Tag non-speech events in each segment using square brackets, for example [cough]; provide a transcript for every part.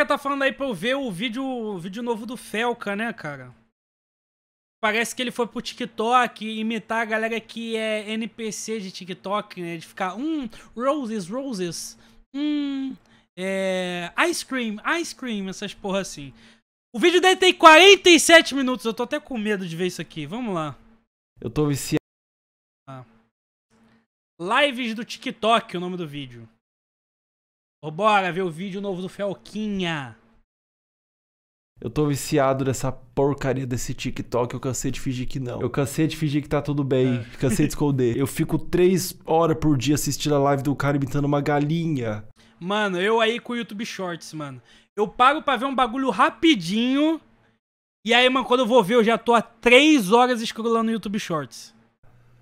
galera tá falando aí pra eu ver o vídeo, o vídeo novo do Felca, né, cara? Parece que ele foi pro TikTok imitar a galera que é NPC de TikTok, né? De ficar, hum, roses, roses, hum, é, ice cream, ice cream, essas porra assim. O vídeo dele tem 47 minutos, eu tô até com medo de ver isso aqui, vamos lá. Eu tô viciado. Ah. Lives do TikTok, o nome do vídeo. Bora ver o vídeo novo do Felquinha. Eu tô viciado dessa porcaria desse TikTok. Eu cansei de fingir que não. Eu cansei de fingir que tá tudo bem. É. [laughs] Cansei de esconder. eu fico três horas por dia assistindo a live do cara imitando uma galinha. Mano, eu aí com o YouTube Shorts, mano. Eu pago pra ver um bagulho rapidinho. E aí, mano, quando eu vou ver, eu já tô há três horas escrolando no YouTube Shorts.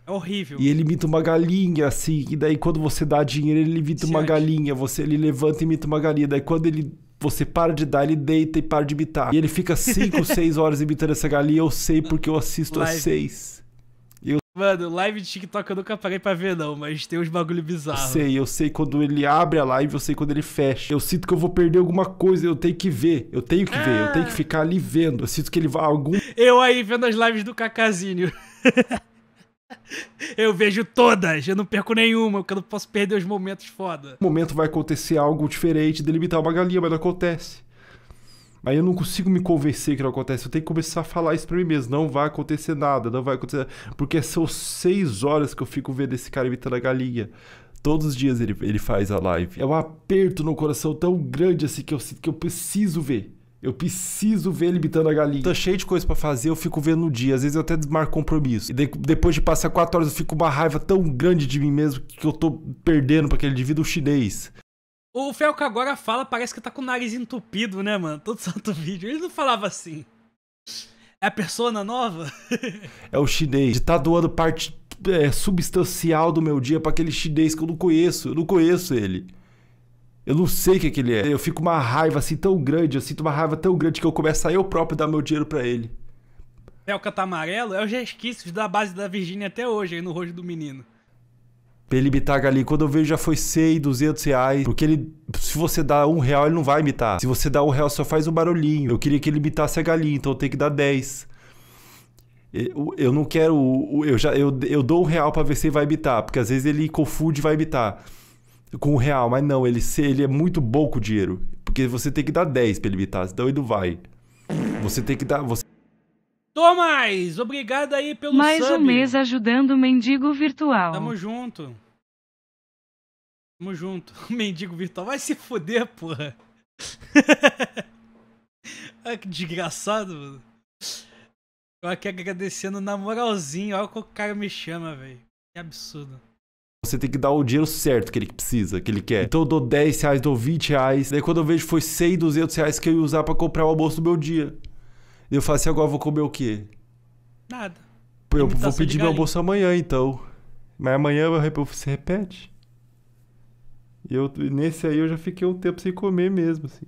É horrível. E ele imita uma galinha, assim. E daí quando você dá dinheiro, ele imita uma galinha. Você, ele levanta e imita uma galinha. Daí quando ele você para de dar, ele deita e para de imitar. E ele fica 5, 6 [laughs] horas imitando essa galinha, eu sei porque eu assisto live. às 6. Eu... Mano, live de TikTok eu nunca parei pra ver, não, mas tem uns bagulho bizarro. Eu sei, eu sei quando ele abre a live, eu sei quando ele fecha. Eu sinto que eu vou perder alguma coisa, eu tenho que ver. Eu tenho que ah. ver, eu tenho que ah. ficar ali vendo. Eu sinto que ele vai algum. Eu aí vendo as lives do Cacazinho. [laughs] Eu vejo todas, eu não perco nenhuma, porque eu não posso perder os momentos foda. No momento vai acontecer algo diferente, delimitar uma galinha, mas não acontece. Aí eu não consigo me convencer que não acontece. Eu tenho que começar a falar isso pra mim mesmo. Não vai acontecer nada, não vai acontecer nada. Porque são seis horas que eu fico vendo esse cara imitando a galinha. Todos os dias ele, ele faz a live. É um aperto no coração tão grande assim que eu sinto que eu preciso ver. Eu preciso ver ele bitando a galinha. Tô cheio de coisa para fazer, eu fico vendo no dia. Às vezes eu até desmarco compromisso. E de, depois de passar quatro horas, eu fico com uma raiva tão grande de mim mesmo que eu tô perdendo pra aquele indivíduo chinês. O Felca agora fala, parece que tá com o nariz entupido, né, mano? Todo santo vídeo. Ele não falava assim. É a persona nova? [laughs] é o chinês. De tá doando parte é, substancial do meu dia para aquele chinês que eu não conheço. Eu não conheço ele. Eu não sei o que, é que ele é. Eu fico uma raiva assim tão grande, eu sinto uma raiva tão grande que eu começo a eu próprio dar meu dinheiro para ele. É o amarelo é o resquícios da base da Virgínia até hoje aí no rosto do menino. Ele a galinha. quando eu vejo já foi 100, 200 reais. Porque ele, se você dá um real, ele não vai imitar. Se você dá um real, só faz um barulhinho. Eu queria que ele imitasse a galinha, então eu tenho que dar 10. Eu, eu não quero. Eu, já, eu, eu dou um real pra ver se ele vai imitar, porque às vezes ele confunde e vai imitar com o real, mas não, ele, ele é muito bom com o dinheiro. Porque você tem que dar 10 pra ele imitar, senão ele não vai. Você tem que dar. Você... Tomás, obrigado aí pelo Mais sub. um mês ajudando o mendigo virtual. Tamo junto. Tamo junto. [laughs] O mendigo virtual vai se foder, porra. [laughs] Olha que desgraçado, mano. Eu aqui agradecendo na moralzinha. Olha o que o cara me chama, velho. Que absurdo. Você tem que dar o dinheiro certo que ele precisa, que ele quer. Então eu dou 10 reais, dou 20 reais. Daí quando eu vejo foi 100, 200 reais que eu ia usar para comprar o almoço do meu dia. E eu falo assim, agora eu vou comer o quê? Nada. Eu vou pedir meu almoço amanhã, então. Mas amanhã você repete. E eu, nesse aí eu já fiquei um tempo sem comer mesmo, assim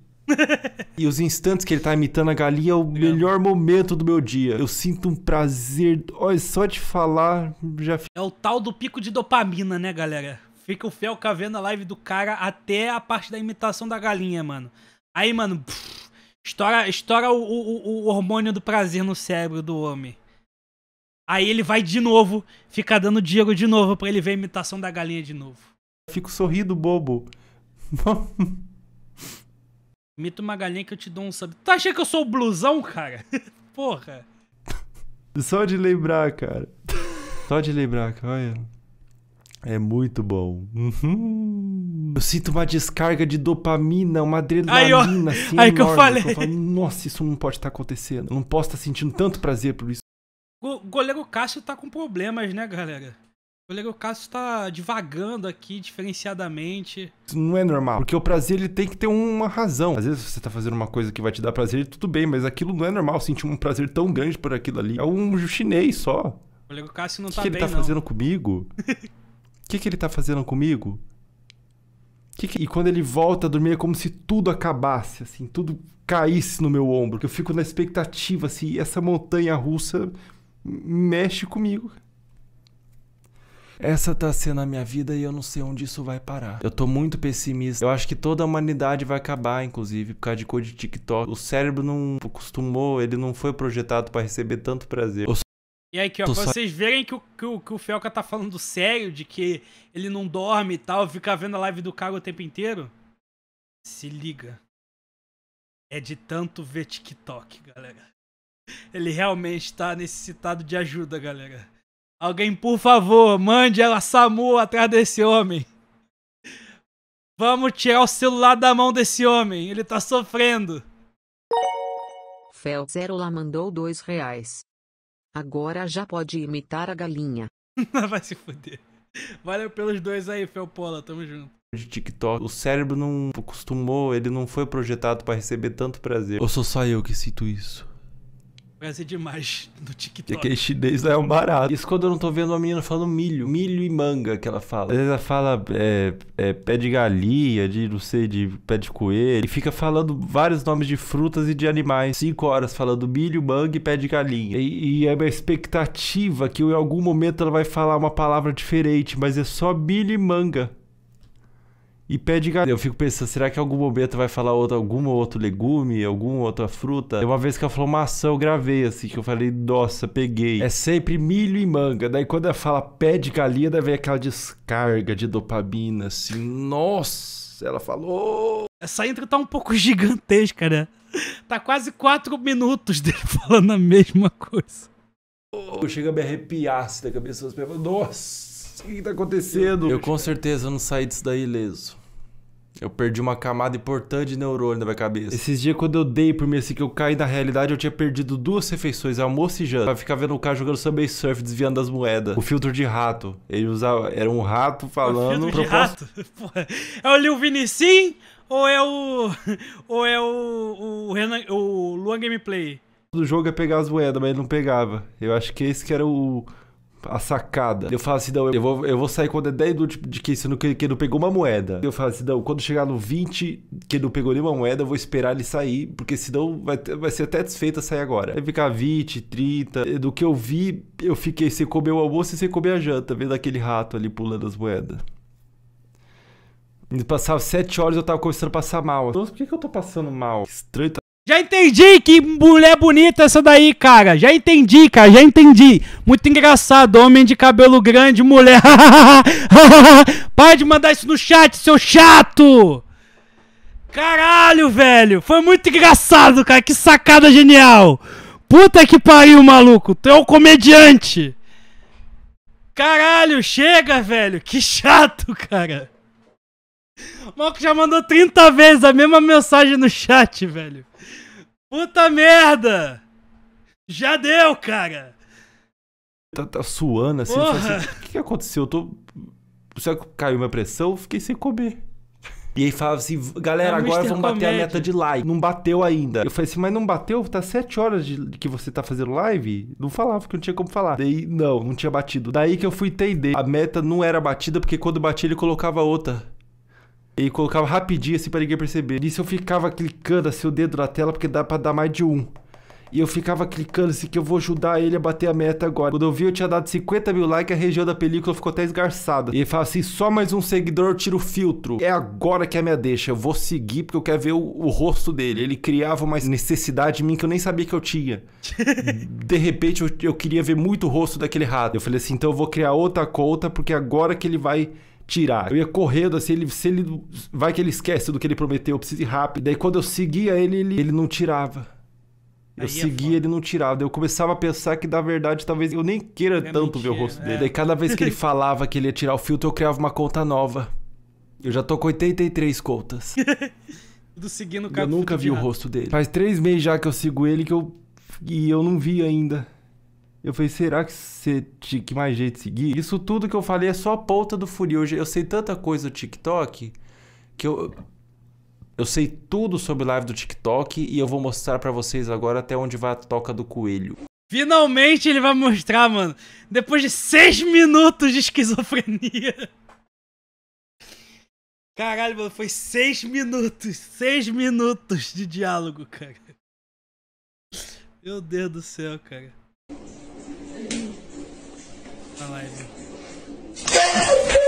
e os instantes que ele tá imitando a galinha é o melhor momento do meu dia. Eu sinto um prazer. Olha, só de falar já. É o tal do pico de dopamina, né, galera? Fica o Felca vendo a live do cara até a parte da imitação da galinha, mano. Aí, mano, pff, estoura, estoura o, o, o hormônio do prazer no cérebro do homem. Aí ele vai de novo, fica dando Diego de novo para ele ver a imitação da galinha de novo. Fico sorrindo bobo. [laughs] Mito Magalhães que eu te dou um sub. Tu acha que eu sou o blusão, cara? [laughs] Porra. Só de lembrar, cara. Só de lembrar, cara. É muito bom. Uhum. Eu sinto uma descarga de dopamina, uma adrenalina aí, assim. [laughs] Aí enorme. que eu falei. Eu falo, Nossa, isso não pode estar tá acontecendo. Eu não posso estar tá sentindo tanto prazer por isso. O goleiro Cássio tá com problemas, né, galera? colega Cássio está divagando aqui diferenciadamente. Isso não é normal, porque o prazer ele tem que ter uma razão. Às vezes você está fazendo uma coisa que vai te dar prazer, tudo bem, mas aquilo não é normal sentir um prazer tão grande por aquilo ali. É um chinês só. O colega Cássio não que tá que bem, O que ele está fazendo comigo? [laughs] O que, que ele está fazendo comigo? Que que... E quando ele volta a dormir é como se tudo acabasse, assim, tudo caísse no meu ombro. Eu fico na expectativa, assim, essa montanha russa mexe comigo. Essa tá sendo a minha vida e eu não sei onde isso vai parar. Eu tô muito pessimista. Eu acho que toda a humanidade vai acabar, inclusive, por causa de cor de TikTok. O cérebro não acostumou, ele não foi projetado para receber tanto prazer. Eu e aí, aqui, ó, pra vocês verem que o, que, o, que o Felca tá falando sério, de que ele não dorme e tal, fica vendo a live do Cago o tempo inteiro, se liga. É de tanto ver TikTok, galera. Ele realmente tá necessitado de ajuda, galera. Alguém, por favor, mande ela SAMU atrás desse homem. Vamos tirar o celular da mão desse homem. Ele tá sofrendo. Fel Zero lá mandou dois reais. Agora já pode imitar a galinha. [laughs] Vai se fuder. Valeu pelos dois aí, Felpola. Tamo junto. De TikTok, o cérebro não acostumou, ele não foi projetado para receber tanto prazer. Ou sou só eu que sinto isso? Conhece demais no TikTok. que é chinês é um barato. Isso quando eu não tô vendo uma menina falando milho. Milho e manga que ela fala. Às vezes ela fala é, é, pé de galinha, de não sei, de pé de coelho. E fica falando vários nomes de frutas e de animais. Cinco horas falando milho, manga e pé de galinha. E, e é minha expectativa que em algum momento ela vai falar uma palavra diferente, mas é só milho e manga e pé de galinha. Eu fico pensando, será que algum momento vai falar outro, algum outro legume, alguma outra fruta? Uma vez que ela falou maçã, eu gravei assim, que eu falei, nossa, peguei. É sempre milho e manga. Daí quando ela fala pé de galinha, daí vem aquela descarga de dopamina, assim, nossa, ela falou. Essa intro tá um pouco gigantesca, né? Tá quase quatro minutos dele [laughs] falando a mesma coisa. Eu chego a me arrepiar assim, da cabeça das pessoas. Nossa! O que, que tá acontecendo? Eu com certeza não saí disso daí leso. Eu perdi uma camada importante de neurônio na minha cabeça. Esses dias, quando eu dei por mim assim que eu caí da realidade, eu tinha perdido duas refeições, almoço e janta. Pra ficar vendo o cara jogando Subway Surf, desviando as moedas. O filtro de rato. Ele usava... Era um rato falando... O filtro de rato? [laughs] é o Lil Vinicim ou é o... [laughs] ou é o... o, Renan... o Luan Gameplay? do jogo é pegar as moedas, mas ele não pegava. Eu acho que esse que era o, a sacada. Eu falo assim, não, eu vou, eu vou sair quando é 10 minutos tipo, de que não, que não pegou uma moeda. Eu falo assim, não, quando chegar no 20 que não pegou nenhuma moeda, eu vou esperar ele sair, porque senão vai, vai ser até desfeita sair agora. Vai ficar 20, 30. Do que eu vi, eu fiquei sem comer o almoço e sem comer a janta, vendo aquele rato ali pulando as moedas. E passava 7 horas eu tava começando a passar mal. Nossa, por que, que eu tô passando mal? estranho, já entendi que mulher bonita essa daí, cara. Já entendi, cara, já entendi. Muito engraçado, homem de cabelo grande, mulher. [laughs] Para de mandar isso no chat, seu chato! Caralho, velho! Foi muito engraçado, cara. Que sacada genial! Puta que pariu, maluco! Tu é um comediante! Caralho, chega, velho! Que chato, cara! O maluco já mandou 30 vezes a mesma mensagem no chat, velho. Puta merda! Já deu, cara! Tá, tá suando assim, assim, O que, aconteceu? Eu tô. Será que caiu minha pressão? Eu fiquei sem comer. E aí falava assim, galera, é agora vamos bater a meta de like. Não bateu ainda. Eu falei assim, mas não bateu? Tá sete horas de que você tá fazendo live? Não falava, porque não tinha como falar. Daí, não, não tinha batido. Daí que eu fui entender. A meta não era batida, porque quando batia ele colocava outra e colocava rapidinho assim para ninguém perceber. Nisso eu ficava clicando assim o dedo na tela porque dá para dar mais de um. E eu ficava clicando assim que eu vou ajudar ele a bater a meta agora. Quando eu vi, eu tinha dado 50 mil likes, a região da película ficou até esgarçada. E ele fala assim: só mais um seguidor, eu tiro o filtro. É agora que é a minha deixa. Eu vou seguir porque eu quero ver o, o rosto dele. Ele criava uma necessidade em mim que eu nem sabia que eu tinha. [laughs] de repente, eu, eu queria ver muito o rosto daquele rato. Eu falei assim: então eu vou criar outra conta porque agora que ele vai tirar. Eu ia correndo, assim, ele, se ele. Vai que ele esquece do que ele prometeu, eu preciso ir rápido. Daí quando eu seguia ele, ele, ele não tirava. Eu é seguia, ele não tirava. Daí eu começava a pensar que, na verdade, talvez eu nem queira é tanto mentira, ver o rosto é. dele. É. Daí cada vez que ele [laughs] falava que ele ia tirar o filtro, eu criava uma conta nova. Eu já tô com 83 contas. Tudo [laughs] seguindo o cara. Eu nunca vi o rosto dele. Faz três meses já que eu sigo ele que eu. E eu não vi ainda. Eu falei, será que você tinha que mais jeito de seguir? Isso tudo que eu falei é só a ponta do furio. Eu, eu sei tanta coisa do TikTok que eu eu sei tudo sobre live do TikTok e eu vou mostrar para vocês agora até onde vai a toca do coelho. Finalmente ele vai mostrar, mano. Depois de seis minutos de esquizofrenia. Caralho, mano, foi seis minutos. Seis minutos de diálogo, cara. Meu Deus do céu, cara na live.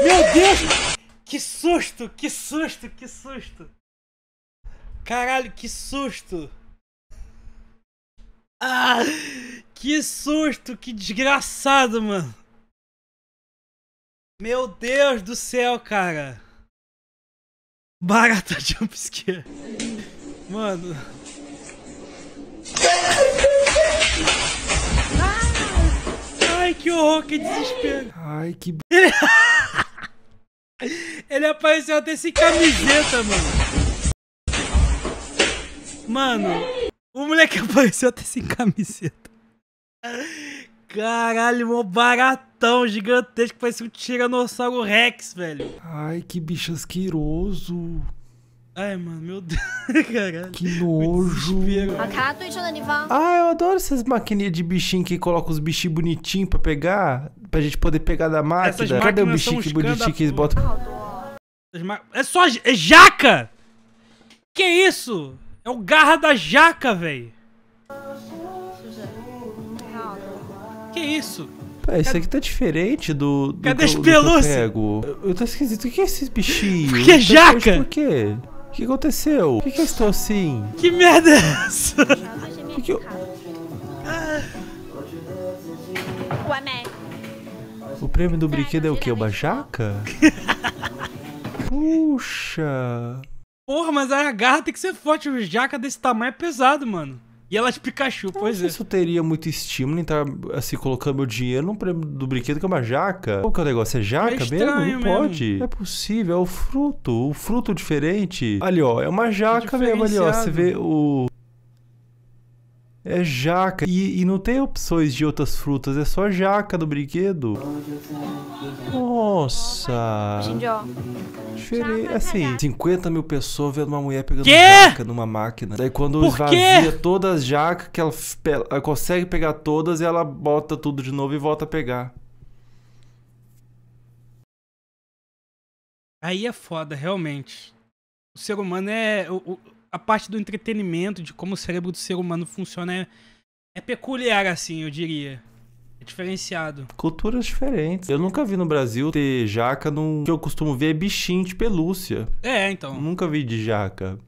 Meu Deus! Que susto, que susto, que susto! Caralho, que susto! Ah! Que susto, que desgraçado, mano! Meu Deus do céu, cara! Barata jumpscare! Mano! Ah! Que horror, que desespero. Ai, que... Ele... [laughs] Ele apareceu até sem camiseta, mano. Mano, o moleque [laughs] apareceu até sem camiseta. Caralho, mó baratão gigantesco, parece um Tiranossauro Rex, velho. Ai, que bicho asqueroso. Ai, mano, meu Deus, [laughs] caralho. Que nojo. Ah, eu adoro essas maquininhas de bichinho que coloca os bichinhos bonitinhos pra pegar, pra gente poder pegar da máquina. Cadê o bichinho que bonitinho que eles botam? É só... É jaca! Que isso? É o garra da jaca, velho. Que isso? Pô, isso aqui tá diferente do. do Cadê as pelúcias? Eu, eu tô esquisito. O que é esses bichinhos? Porque é tá jaca! Por quê? O que aconteceu? Por que, que, eu estou assim? Que merda é essa? que, que eu... O prêmio do brinquedo é o que? O jaca? Puxa! Porra, mas a garra tem que ser forte. O jaca desse tamanho é pesado, mano. E ela é de Pikachu, pois não é. Isso teria muito estímulo em estar tá, assim, colocando meu dinheiro num prêmio do brinquedo que é uma jaca. Qual que é o negócio? É, é jaca é mesmo? Não pode. Não é possível, é o fruto. O fruto diferente. Ali, ó, é uma jaca mesmo ali, ó. Você vê o é jaca. E, e, não tem opções de outras frutas, é só jaca do brinquedo. Nossa. Diferente. É assim, 50 mil pessoas vendo uma mulher pegando Quê? jaca numa máquina. Daí quando Por esvazia quê? todas as jacas, que ela, ela consegue pegar todas e ela bota tudo de novo e volta a pegar. Aí é foda, realmente. O ser humano é. O, o, a parte do entretenimento, de como o cérebro do ser humano funciona, é, é peculiar, assim, eu diria. É diferenciado. Culturas diferentes. Eu nunca vi no Brasil ter jaca O que eu costumo ver é bichinho de pelúcia. É, então. Nunca vi de jaca.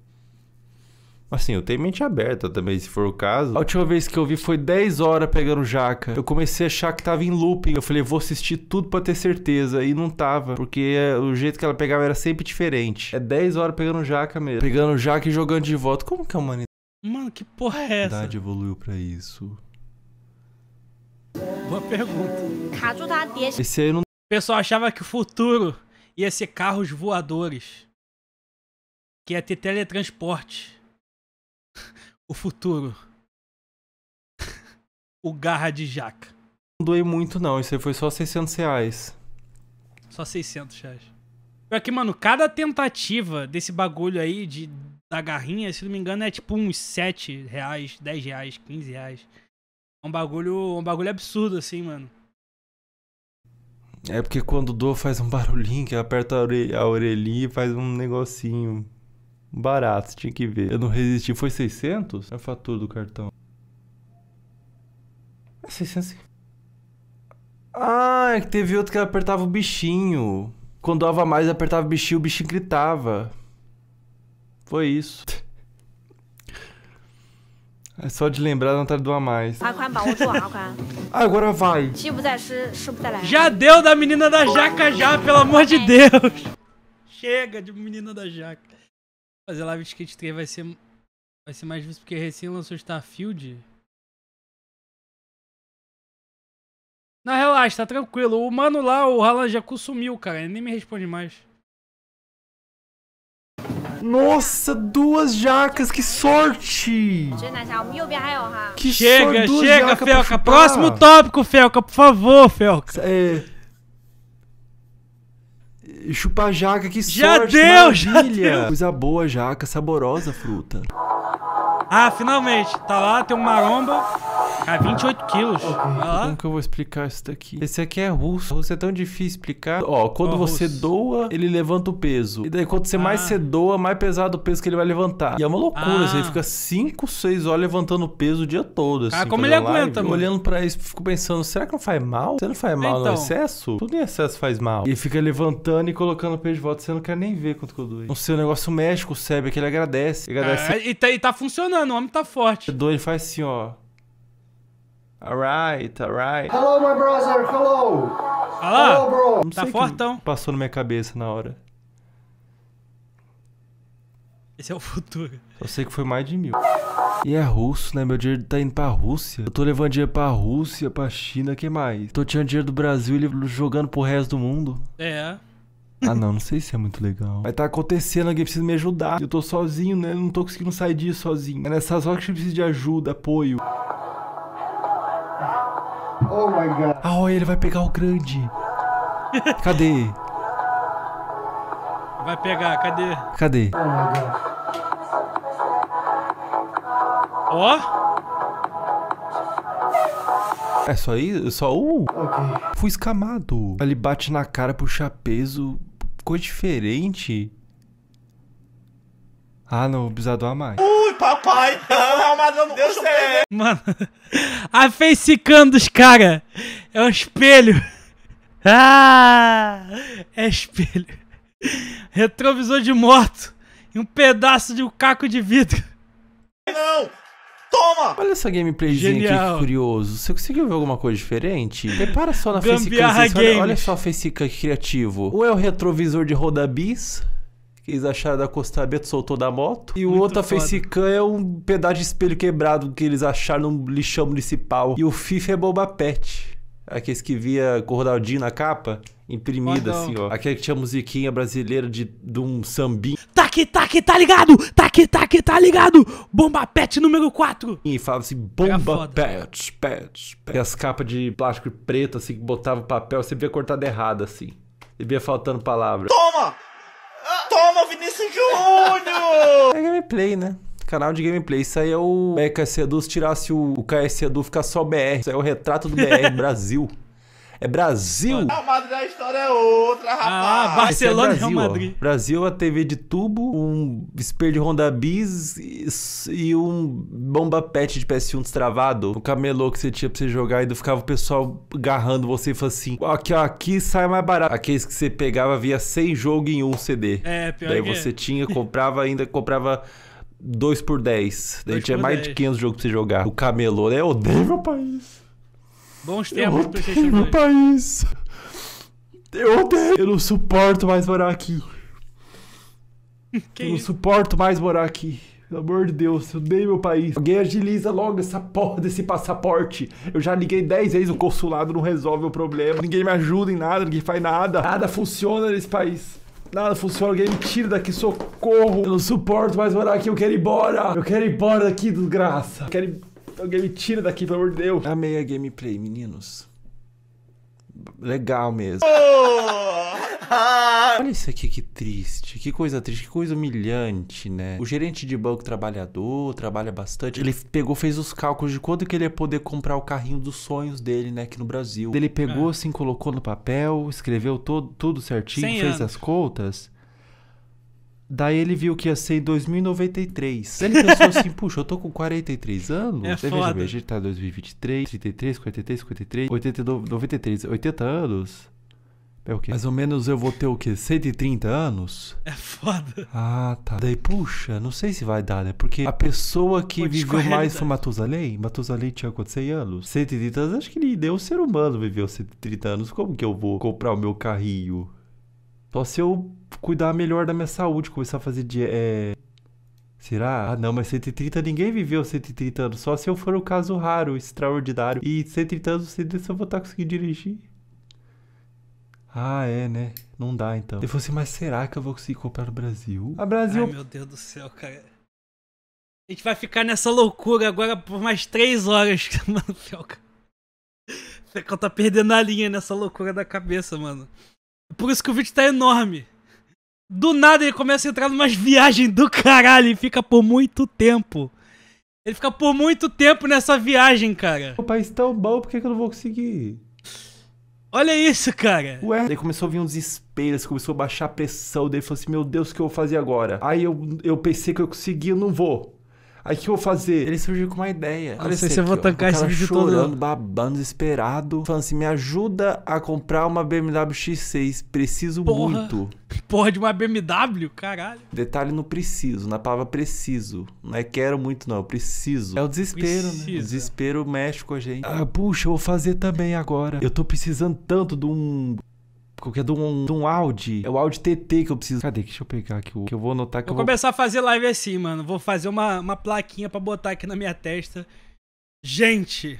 Assim, eu tenho mente aberta também, se for o caso. A última vez que eu vi foi 10 horas pegando jaca. Eu comecei a achar que tava em looping. Eu falei, vou assistir tudo para ter certeza. E não tava, porque o jeito que ela pegava era sempre diferente. É 10 horas pegando jaca mesmo. Pegando jaca e jogando de volta. Como que a humanidade. Mano, que porra é essa? A humanidade evoluiu para isso. Boa pergunta. Esse aí não. O pessoal achava que o futuro ia ser carros voadores. Que ia ter teletransporte. O futuro. [laughs] o garra de jaca. Não doei muito, não. Isso aí foi só 600 reais. Só 600 reais. Pior que, mano, cada tentativa desse bagulho aí de, da garrinha, se não me engano, é tipo uns 7 reais, 10 reais, 15 reais. É um bagulho, um bagulho absurdo, assim, mano. É porque quando dou faz um barulhinho que aperta a orelha, a orelhinha e faz um negocinho barato, tinha que ver. Eu não resisti, foi 600 a fatura do cartão. É 600. Ah, é que teve outro que apertava o bichinho. Quando dava mais, apertava o bichinho, o bichinho gritava. Foi isso. É só de lembrar, não tá doar mais. [laughs] Agora vai. É já deu da menina da jaca já, pelo amor de Deus. Chega de menina da jaca fazer live de skate 3 vai ser, vai ser mais difícil porque recém lançou Starfield. Não, relaxa, tá tranquilo. O mano lá, o Ralan Jacu sumiu, cara. Ele nem me responde mais. Nossa, duas jacas, que sorte! Que chega, sorte, chega, Felca. Próximo tópico, Felca, por favor, Felca. É. Chupar jaca, que já sorte, deu, Já deu. Coisa boa, jaca, saborosa fruta. Ah, finalmente. Tá lá, tem um maromba. Ah, 28 quilos. Ah. Como que eu vou explicar isso daqui? Esse aqui é russo. Russo é tão difícil explicar. Ó, quando oh, você russo. doa, ele levanta o peso. E daí quanto você ah. mais você doa, mais pesado o peso que ele vai levantar. E é uma loucura. Você ah. assim, fica 5, 6 horas levantando o peso o dia todo. Ah, assim, ah, como ele aguenta, mano. Olhando pra isso, fico pensando, será que não faz mal? Você não faz mal então. no excesso? Tudo em excesso faz mal. E fica levantando e colocando o peso de volta. Você não quer nem ver quanto que eu doei. O seu negócio médico, o cérebro, é que ele agradece. Ele agradece. É, e, tá, e tá funcionando, o homem tá forte. Ele Doa, ele faz assim, ó. Alright, alright. Hello, my brother, hello. Ah, Olá. Olá, bro. Não tá sei que fortão. Passou na minha cabeça na hora. Esse é o futuro. Eu sei que foi mais de mil. E é russo, né? Meu dinheiro tá indo pra Rússia. Eu tô levando dinheiro pra Rússia, pra China, que mais? Tô tirando dinheiro do Brasil e jogando pro resto do mundo. É. Ah, não, não sei se é muito legal. Mas tá acontecendo, alguém precisa me ajudar. Eu tô sozinho, né? Eu não tô conseguindo sair disso sozinho. É nessas horas que eu preciso de ajuda, apoio. Oh my god. Ah, olha, ele vai pegar o grande. Cadê? Vai pegar, cadê? Cadê? Oh my god. Ó. É só isso? Só um? Ok. Fui escamado. Ele bate na cara, puxa peso. Ficou diferente. Ah, não, o bisador a mais. Ai, não, mas eu não Deus certo. Mano, a facecam dos cara é um espelho. [laughs] Ah, é espelho. Retrovisor de moto e um pedaço de um caco de vidro. Não, Toma! Olha essa gameplayzinha aqui, curioso. Você conseguiu ver alguma coisa diferente? Repara só na facecam. Olha, olha só a facecam criativo. Ou é o retrovisor de rodabis, que eles acharam da Costa Bento, soltou da moto. E o outro outra facecam é um pedaço de espelho quebrado que eles acharam no lixão municipal. E o FIFA é boba pet. Aqueles que via com o na capa, imprimida assim, ó. Aquele que tinha musiquinha brasileira de, de um sambinho. Tac, tá tac, tá, tá ligado? Tac, tá tac, tá ligado? Bomba pet número 4. E falava assim, bomba pet, pet, pet. E as capas de plástico preto, assim, que botava papel, você via cortada errada, assim. E via faltando palavras Toma! Toma, Vinícius Júnior! É gameplay, né? Canal de gameplay. Isso aí é o BKC Edu. Se tirasse o, KS Edu, fica só BR. Isso aí é o retrato do BR Brasil. [laughs] É Brasil. A Madrid da história é outra, ah, rapaz. Ah, Barcelona é Brasil, Real Madrid. Ó. Brasil, a TV de tubo, um Spare de Honda Bis e, e um bomba pet de PS1 destravado. O camelô que você tinha pra você jogar e ficava o pessoal agarrando você e falando assim: aqui, ó, aqui sai mais barato. Aqueles que você pegava via seis jogos em um CD. É, pior Daí que você é. tinha, comprava ainda, comprava. 2 por 10. Daí tinha mais de 500 jogos pra você jogar. O camelô, né? Eu odeio meu país. Bons tempos, eu PlayStation 2. país. Eu odeio. Eu não suporto mais morar aqui. Que eu não suporto mais morar aqui. Pelo amor de Deus, eu odeio meu país. Alguém agiliza logo essa porra desse passaporte. Eu já liguei 10 vezes, o consulado não resolve o problema. Ninguém me ajuda em nada, ninguém faz nada. Nada funciona nesse país. Nada funciona, alguém me tira daqui, socorro. Eu não suporto mais morar aqui, eu quero ir embora. Eu quero ir embora daqui, desgraça. Eu quero ir... Alguém me tira daqui, pelo amor de Deus. Amei a gameplay, meninos. Legal mesmo. [laughs] Olha isso aqui que triste, que coisa triste, que coisa humilhante, né? O gerente de banco trabalhador, trabalha bastante. Ele pegou, fez os cálculos de quanto que ele ia poder comprar o carrinho dos sonhos dele, né, aqui no Brasil. Ele pegou, é. assim, colocou no papel, escreveu todo, tudo certinho, fez as contas. Daí ele viu que ia ser em 2093. Ele pensou assim, [laughs] puxa, eu tô com 43 anos. É foda. Veja bem, a gente tá em 2023, 33, 43, 53, 82, 93, 80 anos. É o quê? Mais ou menos eu vou ter o quê? 130 anos? É foda. Ah, tá. Daí, puxa, não sei se vai dar, né? Porque a pessoa que viveu mais né? foi Matusalém. Matusalém tinha quanto? 100 anos? 130 anos? Acho que nem deu um ser humano viveu 130 anos. Como que eu vou comprar o meu carrinho? Só se eu cuidar melhor da minha saúde, começar a fazer dieta, é... Será? Ah, não, mas 130 ninguém viveu 130 anos. Só se eu for o um caso raro, extraordinário. E 130 anos, 130 eu vou estar tá conseguindo dirigir. Ah, é, né? Não dá, então. Eu fosse, mas será que eu vou conseguir comprar no Brasil? A Brasil... Ai, meu Deus do céu, cara. A gente vai ficar nessa loucura agora por mais três horas, [laughs] mano, Felca. Felca tá perdendo a linha nessa loucura da cabeça, mano. Por isso que o vídeo tá enorme. Do nada ele começa a entrar numa viagem do caralho e fica por muito tempo. Ele fica por muito tempo nessa viagem, cara. O país tão bom, por que, que eu não vou conseguir? Olha isso, cara. Ué, daí começou a vir uns espelhos, começou a baixar a pressão. Daí falou assim: Meu Deus, o que eu vou fazer agora? Aí eu, eu pensei que eu consegui, eu não vou. Aí o que eu vou fazer? Ele surgiu com uma ideia. Olha não sei se eu vou tancar esse vídeo chorando, todo. chorando, babando, desesperado. Falando assim, me ajuda a comprar uma BMW X6. Preciso Porra. muito. Porra, de uma BMW? Caralho. Detalhe no preciso, na palavra preciso. Não é quero muito, não. É preciso. É o desespero, Precisa. né? O desespero mexe com a gente. Ah, puxa, eu vou fazer também agora. Eu tô precisando tanto de um porque é de um, de um Audi. É o Audi TT que eu preciso. Cadê? Deixa eu pegar aqui que eu vou anotar. Que vou, vou começar a fazer live assim, mano. Vou fazer uma, uma plaquinha para botar aqui na minha testa. Gente,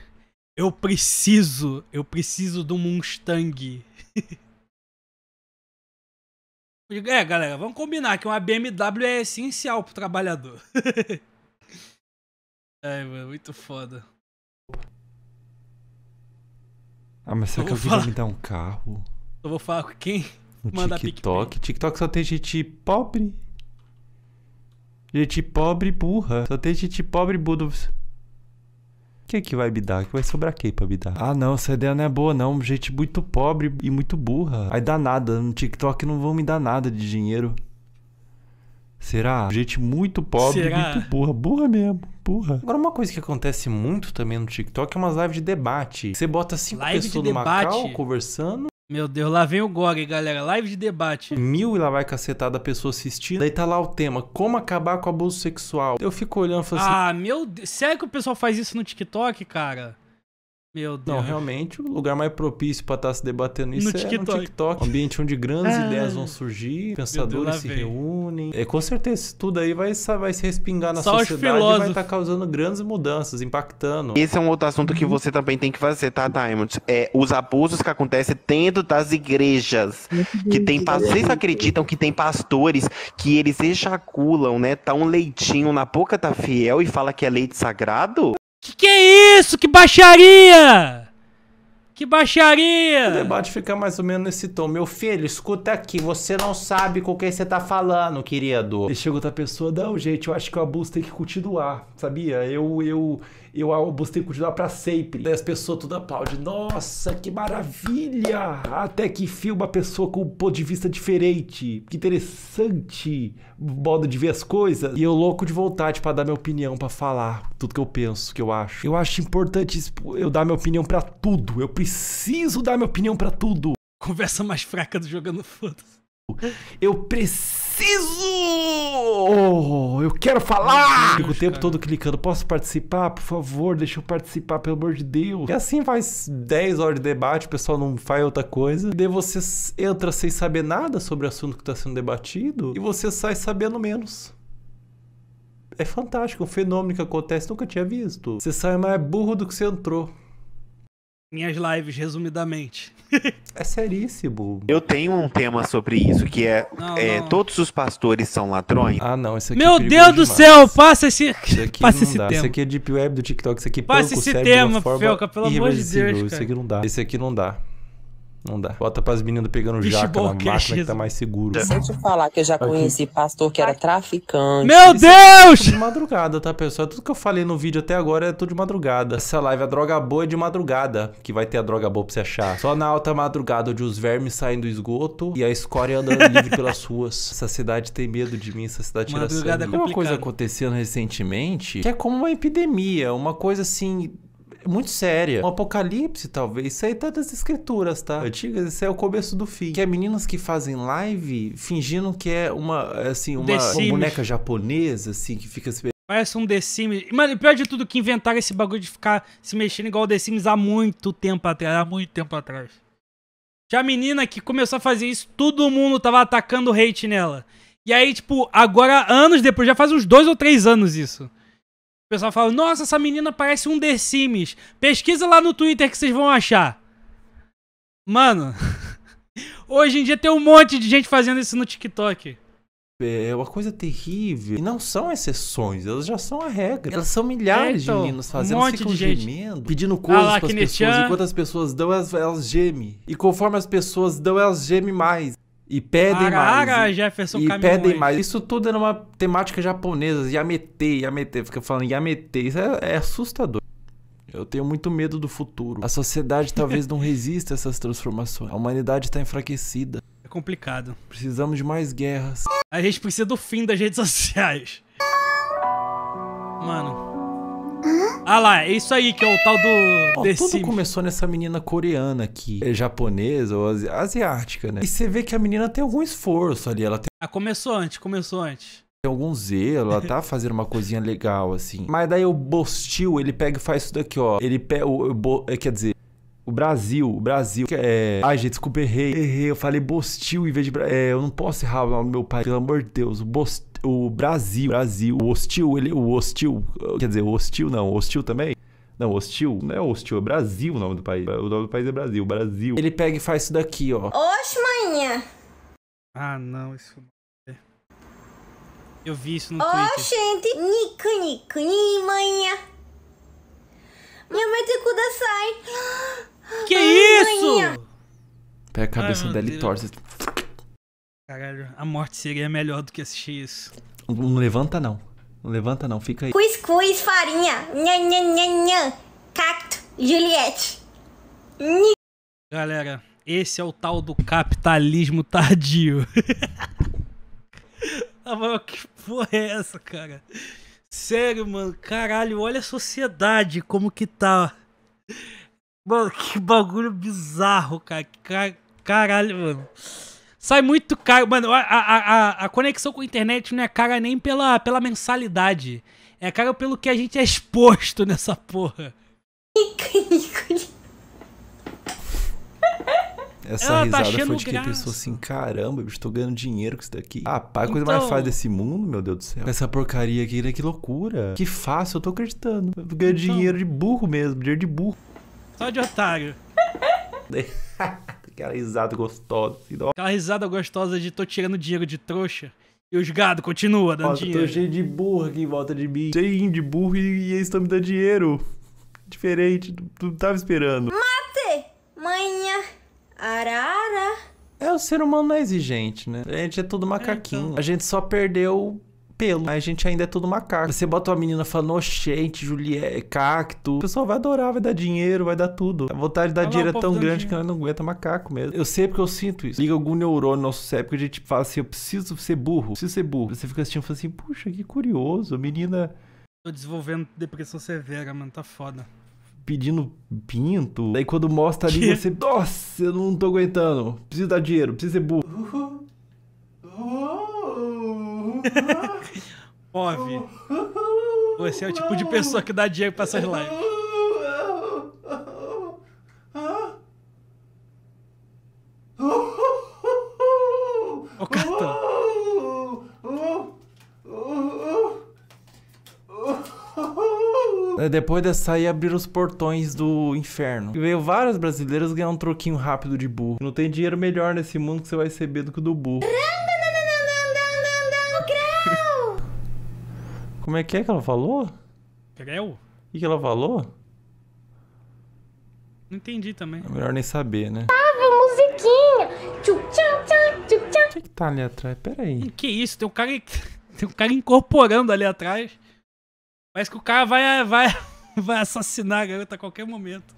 eu preciso. Eu preciso de um Mustang. [laughs] é, galera, vamos combinar que uma BMW é essencial pro trabalhador. [laughs] Ai, mano, muito foda. Ah, mas será eu que alguém falar... vai me dar um carro? Eu vou falar com quem no manda TikTok. TikTok só tem gente pobre. Gente pobre burra. Só tem gente pobre burra. Quem é que vai me dar? Que vai sobrar quem pra me dar? Ah, não, essa ideia não é boa, não. Gente muito pobre e muito burra. Aí dá nada. No TikTok não vão me dar nada de dinheiro. Será? Gente muito pobre Será? e muito burra. Burra mesmo. Burra. Agora, uma coisa que acontece muito também no TikTok é umas lives de debate. Você bota cinco Live pessoas de numa conversando. Meu Deus, lá vem o Gog, galera. Live de debate. Mil e lá vai cacetada a pessoa assistir. Daí tá lá o tema: como acabar com o abuso sexual. Eu fico olhando e falo assim. Ah, meu Deus. Será que o pessoal faz isso no TikTok, cara? Meu Deus. Não, realmente o lugar mais propício para estar tá se debatendo isso no é TikTok. no TikTok. Um ambiente onde grandes é. ideias vão surgir, pensadores se reúnem. É, com certeza isso tudo aí vai, vai se respingar na Só sociedade e vai estar tá causando grandes mudanças, impactando. Esse é um outro assunto que você também tem que fazer, tá, Diamond? É os abusos que acontecem dentro das igrejas. Que tem Vocês uhum. acreditam que tem pastores que eles ejaculam, né? Tá um leitinho na boca da fiel e fala que é leite sagrado? Que que é isso? Que baixaria! Que baixaria! O debate fica mais ou menos nesse tom. Meu filho, escuta aqui, você não sabe com quem você tá falando, querido. E chega outra pessoa, não, gente, eu acho que o abuso tem que continuar, sabia? Eu, eu, eu busquei continuar para sempre. Daí as pessoas tudo aplaudem. Nossa, que maravilha! Até que filma uma pessoa com um ponto de vista diferente. Que interessante modo de ver as coisas. E eu louco de vontade para dar minha opinião, para falar tudo que eu penso, que eu acho. Eu acho importante eu dar minha opinião para tudo. Eu preciso dar minha opinião para tudo. Conversa mais fraca do Jogando Foda. Eu preciso preciso! Oh, eu quero falar! Fico o tempo todo clicando, posso participar? Por favor, deixa eu participar, pelo amor de Deus. E assim faz 10 horas de debate, o pessoal não faz outra coisa. E daí você entra sem saber nada sobre o assunto que está sendo debatido e você sai sabendo menos é fantástico, é um fenômeno que acontece, nunca tinha visto. Você sai mais burro do que você entrou minhas lives, resumidamente. é seríssimo. Eu tenho um tema sobre isso, que é, não, é não. todos os pastores são ladrões. Ah, não, esse aqui é Meu é Deus do céu, passa esse, isso [laughs] passa esse dá. tema. esse aqui é deep web do TikTok, esse aqui passa esse tema, Felca, pelo amor de Deus. Cara. aqui não dá. Esse aqui não dá. Não dá. Bota pras meninas pegando Vixe, jaca na máquina que tá mais seguro. Se eu te falar que eu já conheci Aqui. pastor que era traficante. Meu é Deus! tudo de madrugada, tá, pessoal? Tudo que eu falei no vídeo até agora é tudo de madrugada. Essa live, a droga boa é de madrugada, que vai ter a droga boa pra você achar. Só na alta madrugada, onde os vermes saem do esgoto e a escória anda [laughs] livre pelas ruas. Essa cidade tem medo de mim, essa cidade tira é sangue. É tem uma coisa acontecendo recentemente que é como uma epidemia, uma coisa assim é muito séria. O Apocalipse, talvez. Isso aí é tá das escrituras, tá? Antigas, isso aí é o começo do fim. Que é meninas que fazem live fingindo que é uma, é assim, uma, uma boneca japonesa, assim, que fica se Parece um The Sims. Mano, pior de tudo que inventaram esse bagulho de ficar se mexendo igual o The Sims há muito tempo atrás. Há muito tempo atrás. Já a menina que começou a fazer isso, todo mundo tava atacando hate nela. E aí, tipo, agora, anos depois, já faz uns dois ou três anos isso pessoal fala, nossa, essa menina parece um The Sims. Pesquisa lá no Twitter que vocês vão achar. Mano, [laughs] hoje em dia tem um monte de gente fazendo isso no TikTok. É, é uma coisa terrível. E não são exceções, elas já são a regra. Elas são milhares então, de meninos fazendo, um monte ficam de gente. gemendo, pedindo ah coisas ah, para as pessoas. Enquanto as pessoas dão, elas, elas gemem. E conforme as pessoas dão, elas gemem mais. E pedem Arara, mais. Jefferson e pedem mais. Isso tudo era é uma temática japonesa. Yamete, Yamete. Fica falando Yamete. Isso é, é assustador. Eu tenho muito medo do futuro. A sociedade talvez não [laughs] resista a essas transformações. A humanidade está enfraquecida. É complicado. Precisamos de mais guerras. A gente precisa do fim das redes sociais. Mano. Hã? Ah lá, é isso aí que é o tal do. Ó, tudo começou nessa menina coreana aqui, é japonesa ou asi- asiática, né? E você vê que a menina tem algum esforço ali, ela tem Ah, começou antes, começou antes. tem algum zelo, ela tá fazendo uma coisinha legal, assim. Mas daí o Bostil, ele pega e faz isso daqui, ó. Ele pega. O, o Bo- é, quer dizer. O Brasil, o Brasil. É... Ai, gente, desculpa, errei. Errei. Eu falei Bostil em vez de. É, eu não posso errar o nome do meu pai, pelo amor de Deus. O Bostil o Brasil, Brasil, o hostil, ele, o hostil, quer dizer, o hostil não, hostil também. Não, hostil, não é hostil, é Brasil o nome do país. O nome do país é Brasil, Brasil. Ele pega e faz isso daqui, ó. Oxe, manhã. Ah, não, isso é. Eu vi isso no oh, Twitter. gente, Nica niku ni manhã. Yamete sai Que isso? Pega a cabeça Ai, dela e torce. Caralho, a morte seria melhor do que assistir isso. Não levanta não. Não levanta não, fica aí. Cuscuz, farinha, nha, nha, nha, nha. cacto, Juliette. Nha. Galera, esse é o tal do capitalismo tardio. [laughs] ah, que porra é essa, cara? Sério, mano, caralho, olha a sociedade como que tá. Mano, que bagulho bizarro, cara. Caralho, mano. Sai muito caro. Mano, a, a, a, conexão com a internet não é cara nem pela, pela mensalidade. É cara pelo que a gente é exposto [laughs] nessa porra. Essa Ela tá risada tá foi de quem graça. pensou assim: caramba, eu estou ganhando dinheiro com isso daqui. Ah, pá, coisa então... mais fácil desse mundo, meu Deus do céu. Essa porcaria aqui, né? Que loucura. Que fácil, eu tô acreditando. Eu ganho ganhando então... dinheiro de burro mesmo, dinheiro de burro. Só de otário. [laughs] aquela risada gostosa. Assim, aquela risada gostosa de tô tirando dinheiro de trouxa. E os gado continua dando Nossa, dinheiro. Eu tô cheio de burro aqui em volta de mim. Cheio de burro e, e eles estão me dando dinheiro. Diferente, tu tava esperando. Mate! Manha! Arara! É, o ser humano não é exigente, né? A gente é tudo macaquinho. É, então. A gente só perdeu pelo. A gente ainda é tudo macaco. Você bota uma menina falando oxente, Juliette, é cacto. O pessoal vai adorar, vai dar dinheiro, vai dar tudo. A vontade de dar dinheiro é tão grande dinheiro. que nós não aguenta macaco mesmo. Eu sei porque eu sinto isso. Liga algum neurônio no nosso cérebro que a gente fala assim: eu preciso ser burro, preciso ser burro. Você fica assistindo e fala assim: puxa, que curioso, a menina. Tô desenvolvendo depressão severa, mano, tá foda pedindo pinto. Daí quando mostra ali, você. Nossa, eu não tô aguentando. Preciso dar dinheiro, preciso ser burro. Uhum. Uhum. Move. Você é o tipo de pessoa que dá dinheiro pra essas lives. O cartão. É, depois dessa aí abriram os portões do inferno. E veio vários brasileiros ganhar um troquinho rápido de burro. Não tem dinheiro melhor nesse mundo que você vai receber do que o do burro. Como é que é que ela falou? Creu? O que, que ela falou? Não entendi também. É melhor nem saber, né? Tava ah, musiquinha. Tchum, O que, que tá ali atrás? Pera aí. Que isso? Tem um cara, [laughs] tem um cara incorporando ali atrás. Parece que o cara vai, vai, [laughs] vai assassinar a garota a qualquer momento.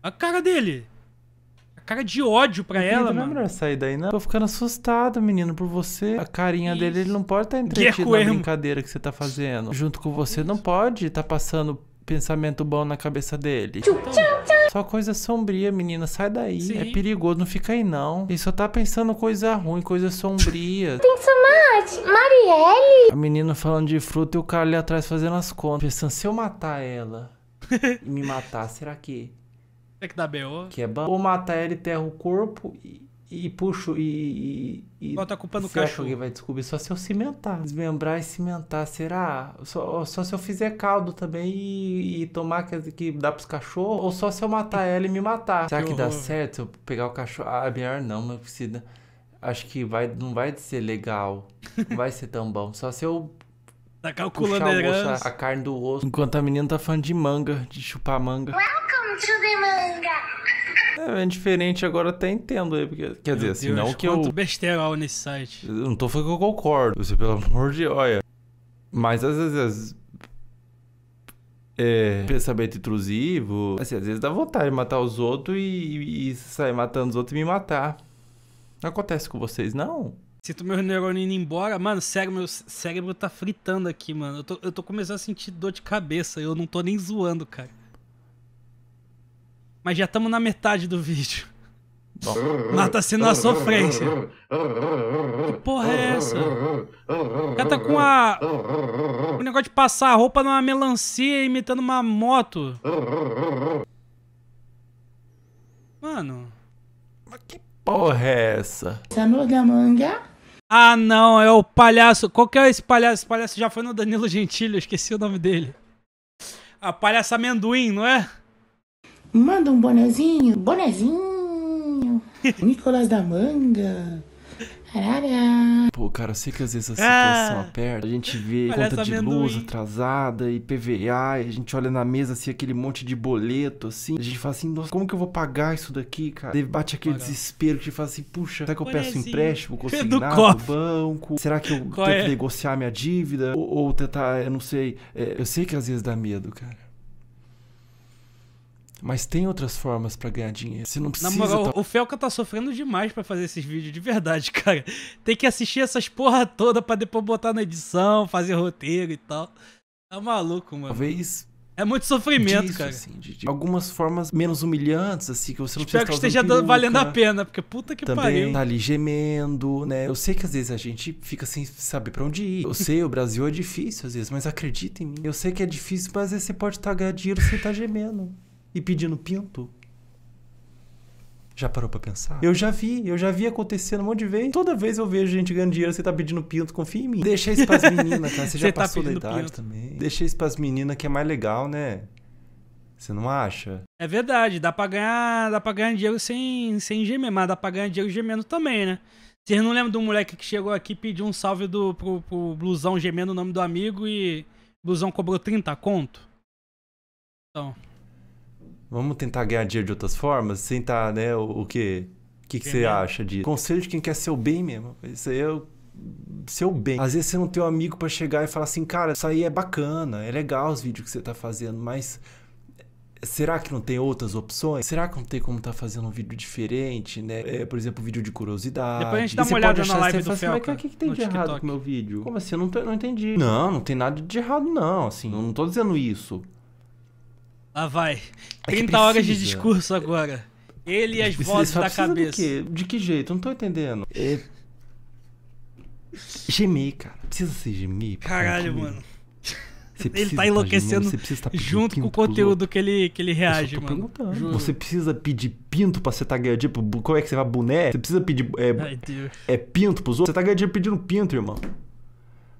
A cara dele cara de ódio pra Menino, ela, não é mano. Não é melhor sair daí, não. Tô ficando assustado, menino, por você. A carinha Isso. dele, ele não pode estar tá entretido é na brincadeira que você tá fazendo. Junto com você, Isso. não pode estar tá passando pensamento bom na cabeça dele. Só coisa sombria, menina. Sai daí. Sim. É perigoso, não fica aí, não. Ele só tá pensando coisa ruim, coisa sombria. [laughs] Pensa mais, Marielle. A menina falando de fruta e o cara ali atrás fazendo as contas. Pensando, se eu matar ela [laughs] e me matar, será que é que dá BO. Que é bom. Ou matar ele, enterra o corpo e, e puxo e. e Bota a culpa no cachorro. Que vai descobrir só se eu cimentar. Desmembrar e cimentar. Será? Só, só se eu fizer caldo também e, e tomar que, que dá pros cachorros. Ou só se eu matar ela e me matar. Será que, que dá certo eu pegar o cachorro? Ah, melhor não, mas precisa. Acho que vai, não vai ser legal. [laughs] Não vai ser tão bom. Só se eu Tá calculando puxar a herança. a carne do osso. Enquanto a menina tá falando de manga, de chupar manga. Welcome to the manga. É, é diferente, agora até entendo aí, porque... Quer dizer, Deus, assim, não que eu... besteira nesse site. Eu não tô falando que eu concordo, você, pelo amor de... Olha, mas às vezes... É, pensamento intrusivo. Assim, às vezes dá vontade de matar os outros e, e, e sair matando os outros e me matar. Não acontece com vocês, não? Sinto meu neurônio indo embora. Mano, sério, meu cérebro tá fritando aqui, mano. Eu tô, eu tô começando a sentir dor de cabeça. Eu não tô nem zoando, cara. Mas já estamos na metade do vídeo. Bom. Mas assim tá sendo uma sofrência. Que porra é essa? O cara tá com a. O negócio de passar a roupa numa melancia imitando uma moto. Mano. Mas que porra é essa? Essa manga manga. Ah, não, é o palhaço. Qual que é esse palhaço? Esse palhaço já foi no Danilo Gentili, eu esqueci o nome dele. A palhaça amendoim, não é? Manda um bonezinho, bonezinho. [laughs] Nicolas da Manga. Pô, cara, eu sei que às vezes a ah. situação ah, aperta, a gente vê conta de luz atrasada e PVA, a gente olha na mesa assim, aquele monte de boleto, assim, a gente fala assim, nossa, como que eu vou pagar isso daqui, cara? Deve bate aquele desespero que fala assim, puxa, será que eu peço empréstimo, [laughs] consignado no banco? Será que eu Qual que é? negociar minha dívida? Ou, ou tentar, eu não sei. É, eu sei que às vezes dá medo, cara. Mas tem outras formas para ganhar dinheiro. Você não precisa. Na moral, o Felca tá sofrendo demais para fazer esses vídeos, de verdade, [laughs] cara. Tem que assistir essas porra toda para depois botar na edição, fazer roteiro e tal. Tá maluco, mano. Talvez. É muito sofrimento, disso, cara. Assim, de, de, algumas formas menos humilhantes, assim, que você não Espero precisa. Espero que esteja valendo a pena, porque puta que também pariu. Tá ali gemendo, né? Eu sei que às vezes a gente fica sem saber para onde ir. Eu sei, o Brasil é difícil às vezes, mas acredita em mim. Eu sei que é difícil, mas às vezes você pode estar tá ganhando dinheiro sem estar tá gemendo e pedindo pinto. Já parou pra pensar? Eu já vi, eu já vi acontecendo um monte de vez. Toda vez eu vejo gente ganhando dinheiro, você tá pedindo pinto, confia em mim. Deixa isso pras meninas, cara. Você [laughs] já tá passou da idade pinto. também. Deixa isso pras meninas que é mais legal, né? Você não acha? É verdade, dá pra ganhar, dá pra ganhar dinheiro sem, sem gemer, mas dá pra ganhar dinheiro gemendo também, né? Vocês não lembram do moleque que chegou aqui e pediu um salve do, pro, pro blusão gemendo o nome do amigo e blusão cobrou 30 conto? Então. Vamos tentar ganhar dinheiro de outras formas? Tentar, né? O, o quê? O que, que você acha disso? Conselho de quem quer seu bem mesmo. Isso aí eu é seu bem. Às vezes você não tem um amigo para chegar e falar assim, cara, isso aí é bacana, é legal os vídeos que você tá fazendo, mas será que não tem outras opções? Será que não tem como tá fazendo um vídeo diferente, né? É, por exemplo, um vídeo de curiosidade. Depois a gente dá uma olhada na live do Felca. Assim, mas o que, é que tem de TikTok. errado com o meu vídeo? Como assim? Eu não, não entendi. Não, não tem nada de errado não, assim, eu não tô dizendo isso. Ah vai. 30 é horas de discurso agora. Ele e as vozes da cabeça. De que jeito? Não tô entendendo. É... Gemer, cara. Precisa ser gemer. Caralho, mano. Ele tá, tá enlouquecendo tá junto com o conteúdo que ele, que ele reage, mano. Você precisa pedir pinto pra você tá ganhando dinheiro? Tipo, como é que você vai boné? Você precisa pedir é, Ai, é pinto pros outros? Você tá ganhando dinheiro pedindo pinto, irmão.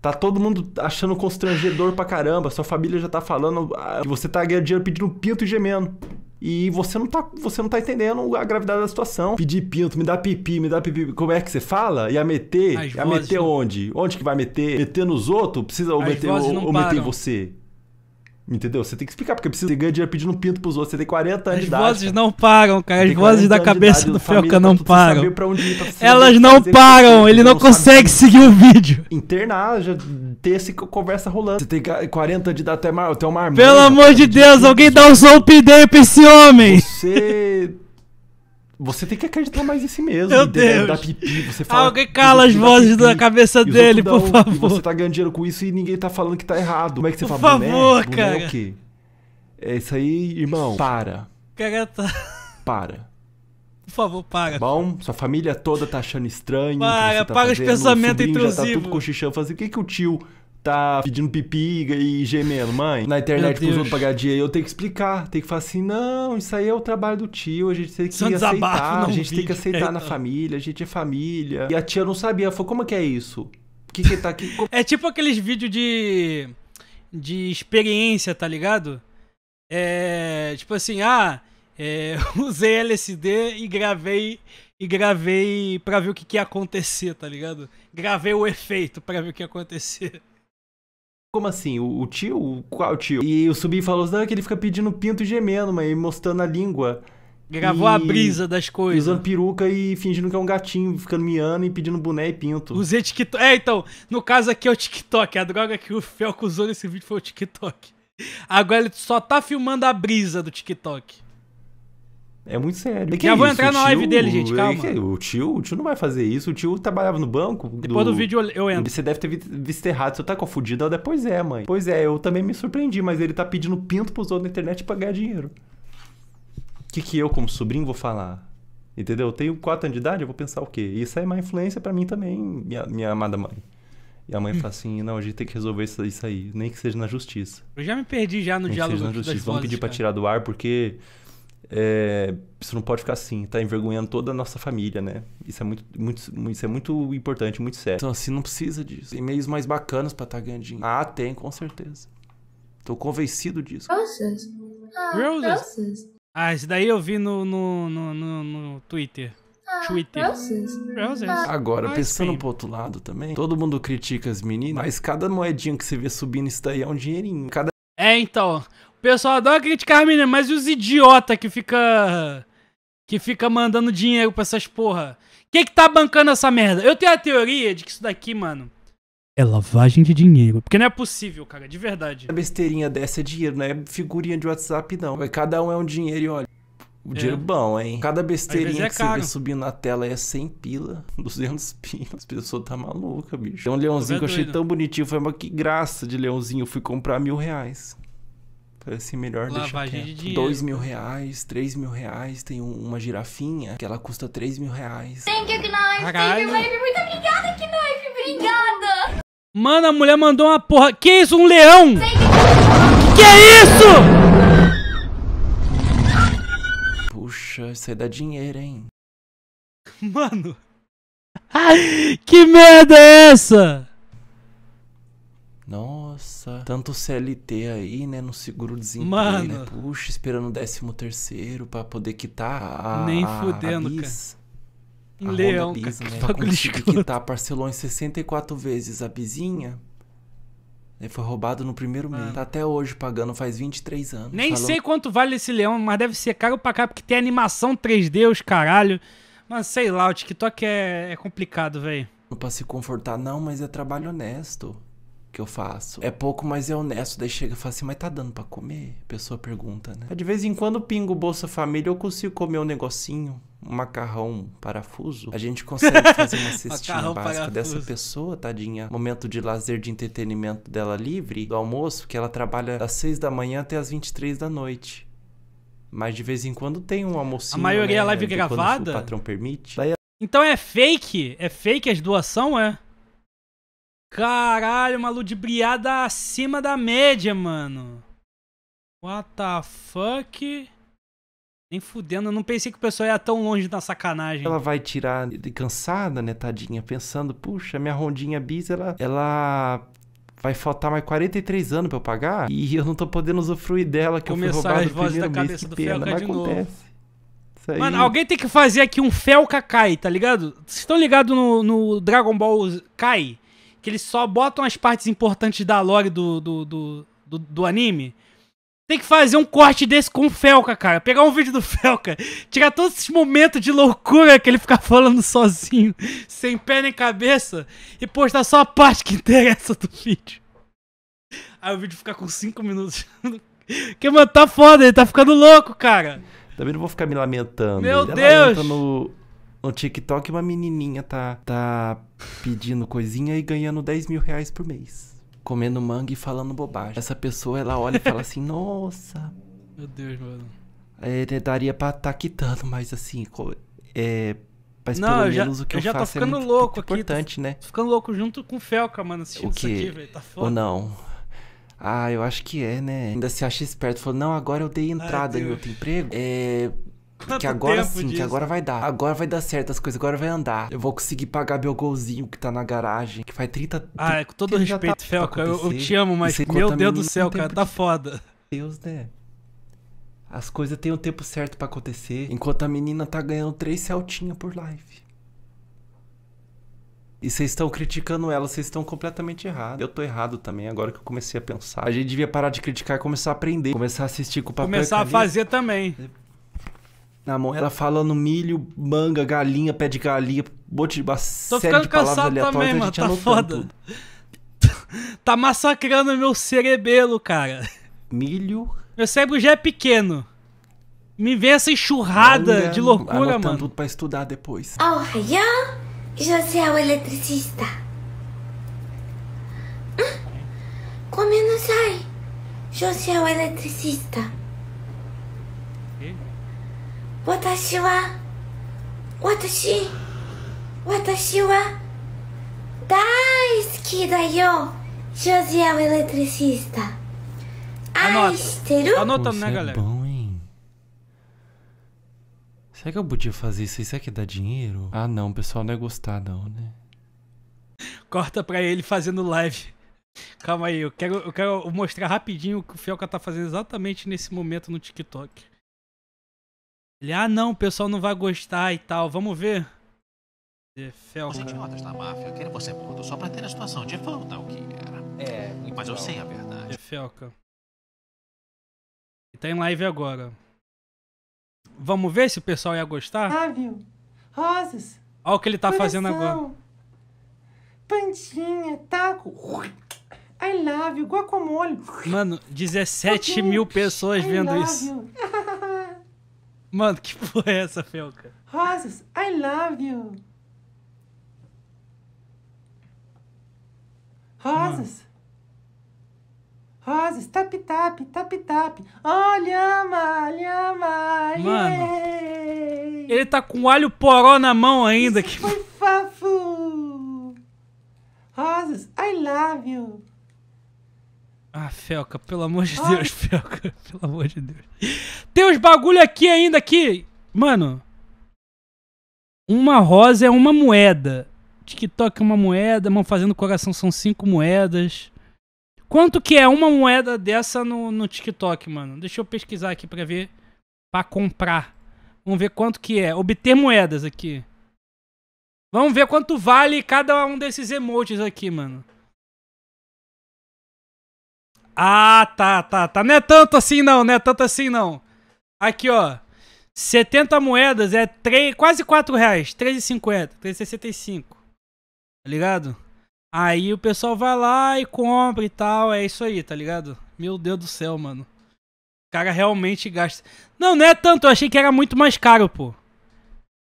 Tá todo mundo achando constrangedor pra caramba. Sua família já tá falando ah, que você tá ganhando dinheiro pedindo pinto e gemendo. E você não, tá, você não tá entendendo a gravidade da situação. Pedir pinto, me dá pipi, me dá pipi. Como é que você fala? E a meter? a meter onde? Onde que vai meter? Meter nos outros? Precisa ou As meter, ou, ou meter em você? Entendeu? Você tem que explicar, porque precisa ganhar dinheiro pedindo pinto pros outros. Você tem 40 anos As de idade. As vozes cara. não pagam cara. As vozes da cabeça idade, do Felca tá não pagam Ir, Elas não pagam ele, não, não consegue seguir o vídeo. Internar, já ter essa conversa rolando. Você tem 40 de idade até uma, até uma arma. Pelo amor de Deus, alguém dá um zoom um pra esse homem! Você. Você tem que acreditar mais em si mesmo. Meu Deus. Da pipi, você fala, Alguém cala as vozes pipi, da cabeça dele, por um, favor. Você tá ganhando dinheiro com isso e ninguém tá falando que tá errado. Como é que você por fala? Por favor, boné, cara. Boné é o quê? É isso aí, irmão. Para. Cagata. Para. Por favor, paga. Tá bom, sua família toda tá achando estranho. Paga, tá paga os pensamentos intrusivos. Tá tudo cochichando, fazendo. Assim, o que que o tio tá pedindo pipi e gemendo. Mãe, na internet os outros pagar dia, eu tenho que explicar. Tem que falar assim: não, isso aí é o trabalho do tio, a gente tem que aceitar. a gente tem que aceitar é, na tá. família, a gente é família. E a tia não sabia, falou: como é que é isso? O que que tá aqui? é tipo aqueles vídeos de. de experiência, tá ligado? É. Tipo assim, ah. É, [laughs] usei LSD e gravei e gravei para ver o que, que ia acontecer, tá ligado? Gravei o efeito para ver o que ia acontecer. Como assim? O, o tio? O, qual tio? E o Subi falou assim, não, é que ele fica pedindo pinto e gemendo, mas mostrando a língua. Gravou e... a brisa das coisas. Usando peruca e fingindo que é um gatinho, ficando miando e pedindo boné e pinto. Usei TikTok. É, então, no caso aqui é o TikTok. A droga que o Felco usou nesse vídeo foi o TikTok. Agora ele só tá filmando a brisa do TikTok. É muito sério. Já Já vou entrar na live dele, gente, é calma. o tio, o tio não vai fazer isso. O tio trabalhava no banco. Depois do, do vídeo eu entro. Você deve ter visto errado. Você tá confundido. Ela, pois é, mãe. Pois é, eu também me surpreendi, mas ele tá pedindo pinto pros outros na internet pra ganhar dinheiro. O que, que eu, como sobrinho, vou falar? Entendeu? Eu tenho 4 anos de idade, eu vou pensar o quê? Isso é má influência para mim também, minha, minha amada mãe. E a mãe hum. fala assim: não, a gente tem que resolver isso, isso aí, nem que seja na justiça. Eu já me perdi já no nem diálogo. Que seja na justiça. Vamos vozes, pedir para tirar do ar, porque é, isso não pode ficar assim, tá envergonhando toda a nossa família, né? Isso é muito, muito, isso é muito importante, muito sério. Então, assim, não precisa disso. Tem meios mais bacanas pra estar tá ganhando dinheiro. Ah, tem, com certeza. Tô convencido disso. Roses. Ah, roses. roses. Ah, esse daí eu vi no, no, no, no, no Twitter. Ah, Twitter. Roses. Roses. Ah. Agora, ah, pensando pro outro lado também, todo mundo critica as meninas, mas cada moedinha que você vê subindo isso daí é um dinheirinho. Cada... É, então pessoal adora criticar as meninas, mas e os idiota que fica. que fica mandando dinheiro pra essas porra? Quem que tá bancando essa merda? Eu tenho a teoria de que isso daqui, mano. É lavagem de dinheiro. Porque não é possível, cara, de verdade. A é besteirinha dessa é dinheiro, não é figurinha de WhatsApp, não. É, cada um é um dinheiro e olha. O dinheiro é. bom, hein? Cada besteirinha é que caro. você vê subindo na tela é 100 pila, 200 [laughs] pila. As pessoas tá maluca, bicho. Tem um leãozinho que eu achei tão bonitinho. Foi uma que graça de leãozinho. Eu fui comprar mil reais assim, melhor Lavagem deixar de Dois mil reais, três mil reais. Tem uma girafinha que ela custa três mil reais. Thank you, Knife. Thank you, Muito obrigada, Knife. Obrigada. Mano, a mulher mandou uma porra. Que isso? Um leão? Que é isso? Puxa, isso aí dá dinheiro, hein? Mano. [laughs] que merda é essa? Nossa. Nossa. Tanto CLT aí, né? No seguro-desemprego. Né? Mano. Né? Puxa, esperando o décimo terceiro pra poder quitar a. Nem fudendo, a bis, cara. Leão, Honda bis, cara, né? que quitar, parcelou em 64 vezes a bizinha. Ele né, foi roubado no primeiro mês. Ah. Tá até hoje pagando, faz 23 anos. Nem sei quanto vale esse leão, mas deve ser caro pra cá, porque tem animação 3D, os caralho. Mas sei lá, o TikTok é, é complicado, velho. não Pra se confortar, não, mas é trabalho honesto que eu faço. É pouco, mas é honesto. Daí chega e fala assim, mas tá dando pra comer? A pessoa pergunta, né? De vez em quando pingo Bolsa Família, eu consigo comer um negocinho um macarrão parafuso, a gente consegue fazer uma [laughs] cestinha básica parafuso. dessa pessoa, tadinha. Momento de lazer, de entretenimento dela livre, do almoço, que ela trabalha das 6 da manhã até as 23 da noite. Mas de vez em quando tem um almocinho. A maioria né, é live gravada? O patrão permite. Daí... Então é fake? É fake as doações é? Caralho, uma ludibriada acima da média, mano. What the fuck? Nem fudendo, eu não pensei que o pessoal ia tão longe da sacanagem. Ela vai tirar de cansada, né, tadinha, pensando, puxa, minha rondinha bis, ela, ela vai faltar mais 43 anos para eu pagar e eu não tô podendo usufruir dela que Começar eu fui roubado as vozes da cabeça mês, do pena, mas de acontece. novo. Aí... Mano, alguém tem que fazer aqui um Felca Kai, tá ligado? Vocês estão ligados no, no Dragon Ball Kai? que eles só botam as partes importantes da lore do, do, do, do, do anime. Tem que fazer um corte desse com o Felca, cara. Pegar um vídeo do Felca, tirar todos esses momentos de loucura que ele fica falando sozinho, [laughs] sem pé nem cabeça, e postar só a parte que interessa do vídeo. Aí o vídeo fica com 5 minutos. Porque, [laughs] mano, tá foda, ele tá ficando louco, cara. Também não vou ficar me lamentando. Meu ele tá Deus! no no TikTok uma menininha tá, tá pedindo coisinha e ganhando 10 mil reais por mês. Comendo manga e falando bobagem. Essa pessoa, ela olha e fala assim, [laughs] nossa... Meu Deus, mano. É, é, daria pra estar tá quitando, mas assim, é, mas não, pelo menos já, o que eu, eu já faço tô é ficando é muito, louco muito aqui, importante, tô, né? Tô ficando louco junto com o Felca, mano, assistindo o que? isso aqui, velho. Tá foda. Ou não. Ah, eu acho que é, né? Ainda se acha esperto. Falou, não, agora eu dei entrada Ai, em outro emprego. É, Quanto que agora sim, disso? que agora vai dar. Agora vai dar certo as coisas, agora vai andar. Eu vou conseguir pagar meu golzinho que tá na garagem, que faz 30... Ah, com todo respeito, tá Felca, eu, eu, te amo, mas meu Deus do céu, cara, tá foda. Deus, né? As coisas têm o um tempo certo para acontecer, enquanto a menina tá ganhando três celtinhas por live. E vocês estão criticando ela, vocês estão completamente errados. Eu tô errado também, agora que eu comecei a pensar. A gente devia parar de criticar e começar a aprender. Começar a assistir com o papel Começar a fazer também. É na mão. Ela falando milho, manga, galinha, pé de galinha, um monte de uma Tô série de palavras aleatórias também, mano, a gente tá foda. Tudo. [laughs] tá massacrando meu cerebelo, cara. Milho. Meu cérebro já é pequeno. Me vê essa enxurrada manga, de loucura, anotando mano. tudo pra estudar depois. Olha, José é o eletricista. Como não sai? José é o eletricista. 私は私私は大好きだよジョジア・エレトリシスタ愛してる Anotamos, né, galera? É bom, hein? Será que eu podia fazer isso? Será que dá dinheiro? Ah, não, o pessoal não é gostar, não, né? Corta pra ele fazendo live. Calma aí, eu quero, eu quero mostrar rapidinho o que o Fielka tá fazendo exatamente nesse momento no TikTok. Ele, ah não, o pessoal não vai gostar e tal, vamos ver. De é fel. notas da máfia querem você morto só pra ter a situação de volta, o que era. É, mas eu então. sei a verdade. De é E tá em live agora. Vamos ver se o pessoal ia gostar? Flávio, ah, rosas. Olha o que ele tá coração, fazendo agora. Pantinha, taco. I love you, guacamole. Mano, 17 mil pessoas I vendo isso. You. Mano, que porra é essa, Felca? Rosas, I love you. Rosas. Mano. Rosas, tap tap, tap tap. olha lhama, lhama. Mano. Ele tá com alho poró na mão ainda. Isso que foi fofo. Rosas, I love you. Ah, Felca, pelo amor de Ai. Deus, [laughs] Felca, pelo amor de Deus. Tem uns bagulho aqui ainda que. Mano. Uma rosa é uma moeda. TikTok é uma moeda, mão fazendo coração são cinco moedas. Quanto que é uma moeda dessa no, no TikTok, mano? Deixa eu pesquisar aqui pra ver. Pra comprar. Vamos ver quanto que é. Obter moedas aqui. Vamos ver quanto vale cada um desses emojis aqui, mano. Ah, tá, tá, tá. Não é tanto assim não, não é tanto assim não. Aqui, ó. 70 moedas é 3, quase 4 reais. 3,50, 3,65. Tá ligado? Aí o pessoal vai lá e compra e tal. É isso aí, tá ligado? Meu Deus do céu, mano. O cara realmente gasta. Não, não é tanto. Eu achei que era muito mais caro, pô.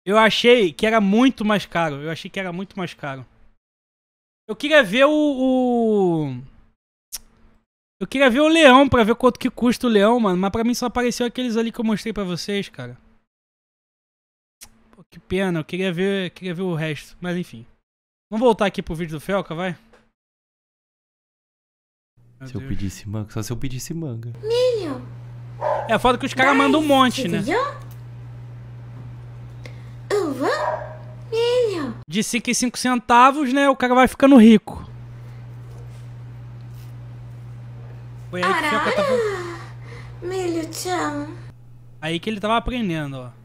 Eu achei que era muito mais caro. Eu achei que era muito mais caro. Eu queria ver o... o... Eu queria ver o leão pra ver quanto que custa o leão, mano. Mas pra mim só apareceu aqueles ali que eu mostrei pra vocês, cara. Pô, que pena. Eu queria ver, queria ver o resto. Mas enfim. Vamos voltar aqui pro vídeo do Felca, vai? Meu se Deus. eu pedisse manga, só se eu pedisse manga. Milho! É foda que os caras mandam um monte, né? Uva, milho. De 5 em 5 centavos, né? O cara vai ficando rico. Foi aí que, que tava... Milho, te Aí que ele tava aprendendo, ó.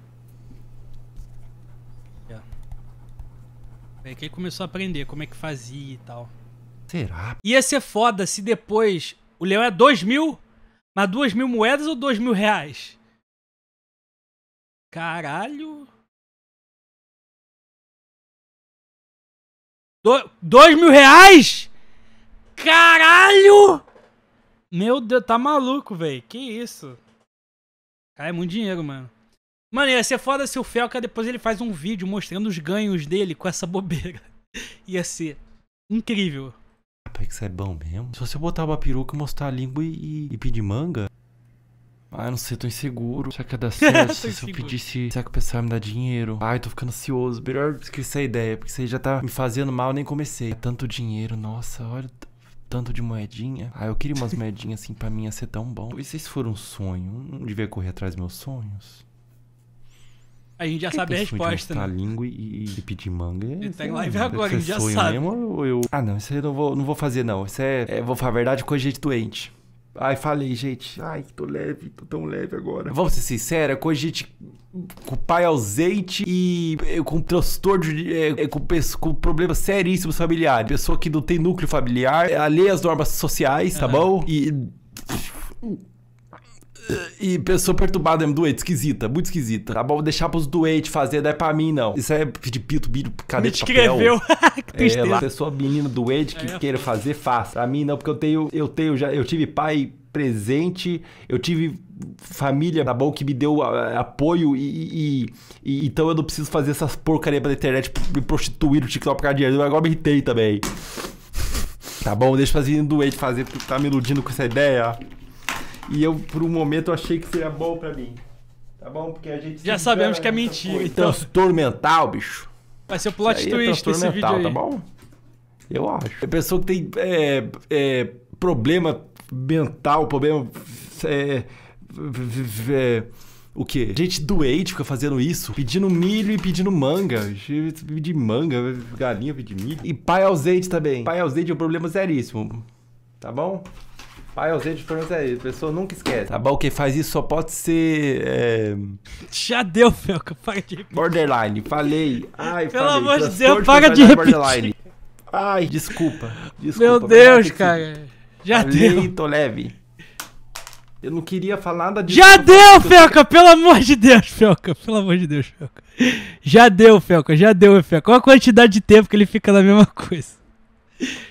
Aí que ele começou a aprender como é que fazia e tal. Será? Ia ser foda se depois o leão é dois mil, mas duas mil moedas ou dois mil reais? Caralho. dois mil reais? Caralho! Meu Deus, tá maluco, velho. Que isso? Cara, é muito dinheiro, mano. Mano, ia ser foda se o Felca depois ele faz um vídeo mostrando os ganhos dele com essa [laughs] bobeira. Ia ser incrível. Rapaz, que isso é bom mesmo. Se você botar uma peruca, mostrar a língua e, e pedir manga. Ah, não sei, tô inseguro. Será que ia dar [laughs] certo? se inseguro. eu pedisse, será que o pessoal me dar dinheiro? Ai, tô ficando ansioso. Melhor esquecer a ideia, porque isso aí já tá me fazendo mal, nem comecei. É tanto dinheiro, nossa, olha tanto de moedinha. Ah, eu queria umas [laughs] moedinhas assim para mim ia ser tão bom. E se isso for um sonho? não devia correr atrás dos meus sonhos? A gente já Quem sabe a resposta, de né? língua e, e pedir manga. Ele é tem live agora, a gente já sabe. Mesmo, eu... Ah, não, isso aí eu não vou, não vou fazer, não. Isso é, é Vou falar a verdade, a de doente. Aí falei, gente, ai, tô leve, tô tão leve agora. Vamos ser sinceros, com a gente com pai ausente e eh, com transtorno, é, com, com problemas seríssimos familiares. Pessoa que não tem núcleo familiar, é, alheia as normas sociais, tá bom? E. E pessoa perturbada mesmo, doente, esquisita, muito esquisita. Tá bom, vou deixar pros doentes fazer, não é pra mim, não. Isso é de pito, bicho, caneta Me escreveu. [laughs] É, que é, lá, pessoa menina doente que é. queira fazer, faça. Pra mim, não, porque eu tenho, eu tenho, já, eu tive pai presente, eu tive família tá bom que me deu ah, apoio e, e, e, então eu não preciso fazer essas porcaria pra internet, tipo, me prostituir no TikTok por causa de dinheiro. Agora me irritei também. [laughs] Tá bom, deixa o fazer doente fazer, porque tá me iludindo com essa ideia. E eu, por um momento, achei que seria bom para mim. Tá bom? Porque a gente. Já sabemos que é mentira. Coisa. Então. Transtorno mental, bicho. Vai ser o plot Isso é twist é transtorno mental, vídeo aí. tá bom? Eu acho. A pessoa que tem é, é, problema mental, problema. É, é, o quê? Gente doente fica fazendo isso, pedindo milho e pedindo manga. Pedir manga, galinha pedir milho. E pai ausente também. Pai ausente é um problema seríssimo. Tá bom? Pai sei de França aí, é isso, a pessoa nunca esquece. Tá bom, quem faz isso só pode ser. É... Já deu, Felca, paga de repetir. Borderline, falei. Ai, Pelo falei. amor de Deus, paga de repetir. Borderline. Ai, desculpa. desculpa Meu Deus, cara. Já falei, deu. tô leve. Eu não queria falar nada disso. Já deu, Felca! Eu... Pelo amor de Deus, Felca! Pelo amor de Deus, Felca. Já deu, Felca, já deu, Felca. Olha a quantidade de tempo que ele fica na mesma coisa.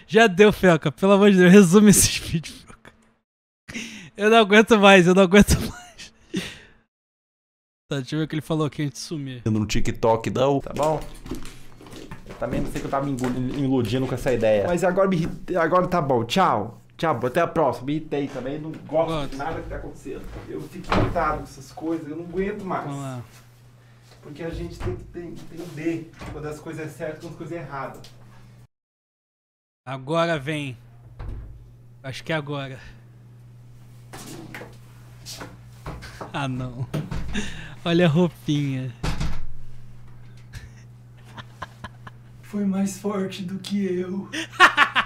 Já deu, Felca. Pelo amor de Deus, resume esses vídeos. Eu não aguento mais, eu não aguento [laughs] mais. Tá, deixa eu ver o que ele falou aqui antes de sumir. No TikTok, não. Tá bom? Eu também não sei que eu tava me iludindo com essa ideia. Mas agora me Agora tá bom. Tchau. Tchau, até a próxima. Me irritei também. Não gosto, Quanto? de nada que tá acontecendo. Eu fico irritado com essas coisas, eu não aguento mais. Vamos lá. Porque a gente tem que entender quando as coisas é certas e quando as coisas é erradas. Agora vem. Acho que é agora. Ah, não. Olha a roupinha. Foi mais forte do que eu.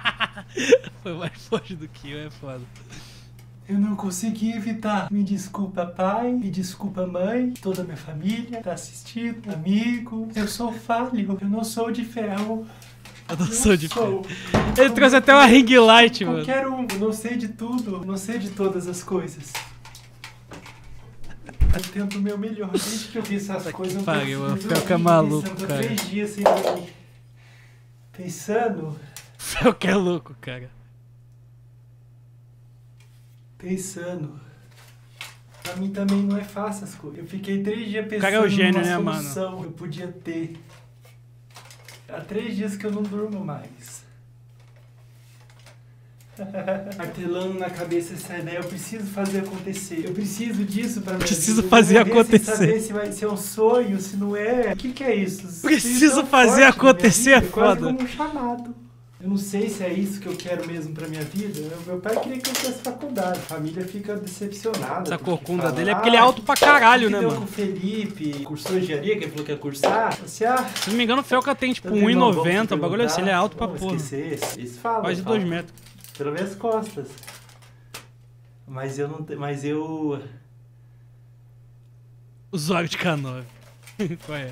[laughs] Foi mais forte do que eu, é foda. Eu não consegui evitar. Me desculpa, pai, me desculpa, mãe, toda a minha família tá assistindo, amigo. Eu sou falho, eu não sou de ferro. A de fé. Ele trouxe até uma ring light, mano. Quero, um, não sei de tudo, não sei de todas as coisas. Eu tento o meu melhor. Desde que eu vi essas coisas, que pariu, eu fico maluco, cara. três dias sem dormir. Pensando... que é louco, cara. Pensando... Pra mim também não é fácil as coisas. Eu fiquei três dias pensando cara é o gênio, numa né, solução mano? eu podia ter Há três dias que eu não durmo mais. [laughs] Martelando na cabeça essa ideia, eu preciso fazer acontecer. Eu preciso disso para Preciso vida. fazer acontecer. Saber se vai ser um sonho, se não é. O que, que é isso? Preciso fazer acontecer, é foda. quase como um chamado eu não sei se é isso que eu quero mesmo para minha vida. Meu pai queria que eu fizesse faculdade. A família fica decepcionada. Essa corcunda dele é porque ele é ah, alto pra caralho, né, mano? com o Felipe, cursou engenharia, que ele falou que ia cursar. Assim, ah, se não me engano, o Felca tem tipo 1,90. Tá o bagulho assim, ele é alto pra porra. Esquecer. Isso fala. Quase 2 metros. Pelo menos costas. Mas eu não. Mas eu. Os olhos de canoa. [laughs] Qual é?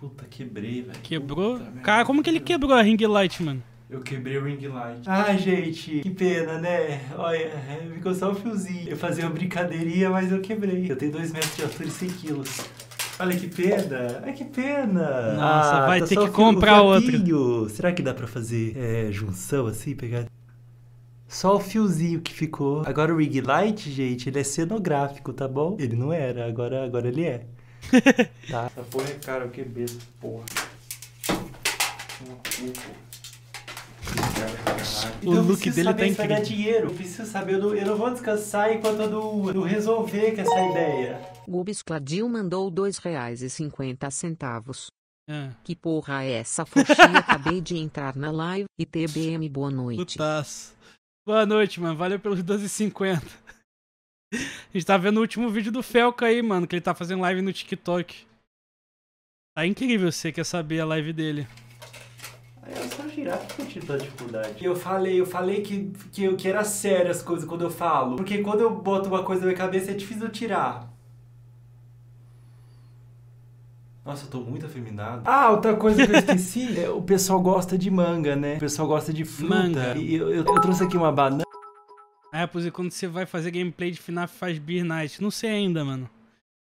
Puta, quebrei, velho. Quebrou? Puta, cara, como que ele quebrou a ring light, mano? Eu quebrei o ring light. Ah, gente, que pena, né? Olha, ficou só um fiozinho. Eu fazia uma brincadeirinha, mas eu quebrei. Eu tenho 2 metros de altura e 100 quilos. Olha que pena, é que pena. Nossa, ah, vai tá ter que comprar outro. Será que dá pra fazer é, junção assim, pegar... Só o fiozinho que ficou. Agora o ring light, gente, ele é cenográfico, tá bom? Ele não era, agora, agora ele é. [laughs] tá. Essa porra é cara, que besta, porra. o então look dele tá incrível. Eu dinheiro, eu preciso saber, eu não, eu não vou descansar enquanto eu não, resolver com essa ideia. Gubis Cladil mandou dois reais e cinquenta centavos. É. Que porra é essa foxinha? [laughs] Acabei de entrar na live e TBM, boa noite. Putaço. Boa noite, mano. Valeu pelos 12,50. A gente tá vendo o último vídeo do Felca aí, mano, que ele tá fazendo live no TikTok. Tá incrível, você quer saber a live dele. Aí eu é só girar, que eu tive dificuldade? Eu falei, eu falei que, que, eu, que era sério as coisas quando eu falo. Porque quando eu boto uma coisa na minha cabeça é difícil eu tirar. Nossa, eu tô muito afeminado. Ah, outra coisa que eu esqueci. [laughs] é, o pessoal gosta de manga, né? O pessoal gosta de fruta. Manga. E eu, eu, eu trouxe aqui uma banana. Ah, pois e quando você vai fazer gameplay de FNAF faz Beer Night? Não sei ainda, mano.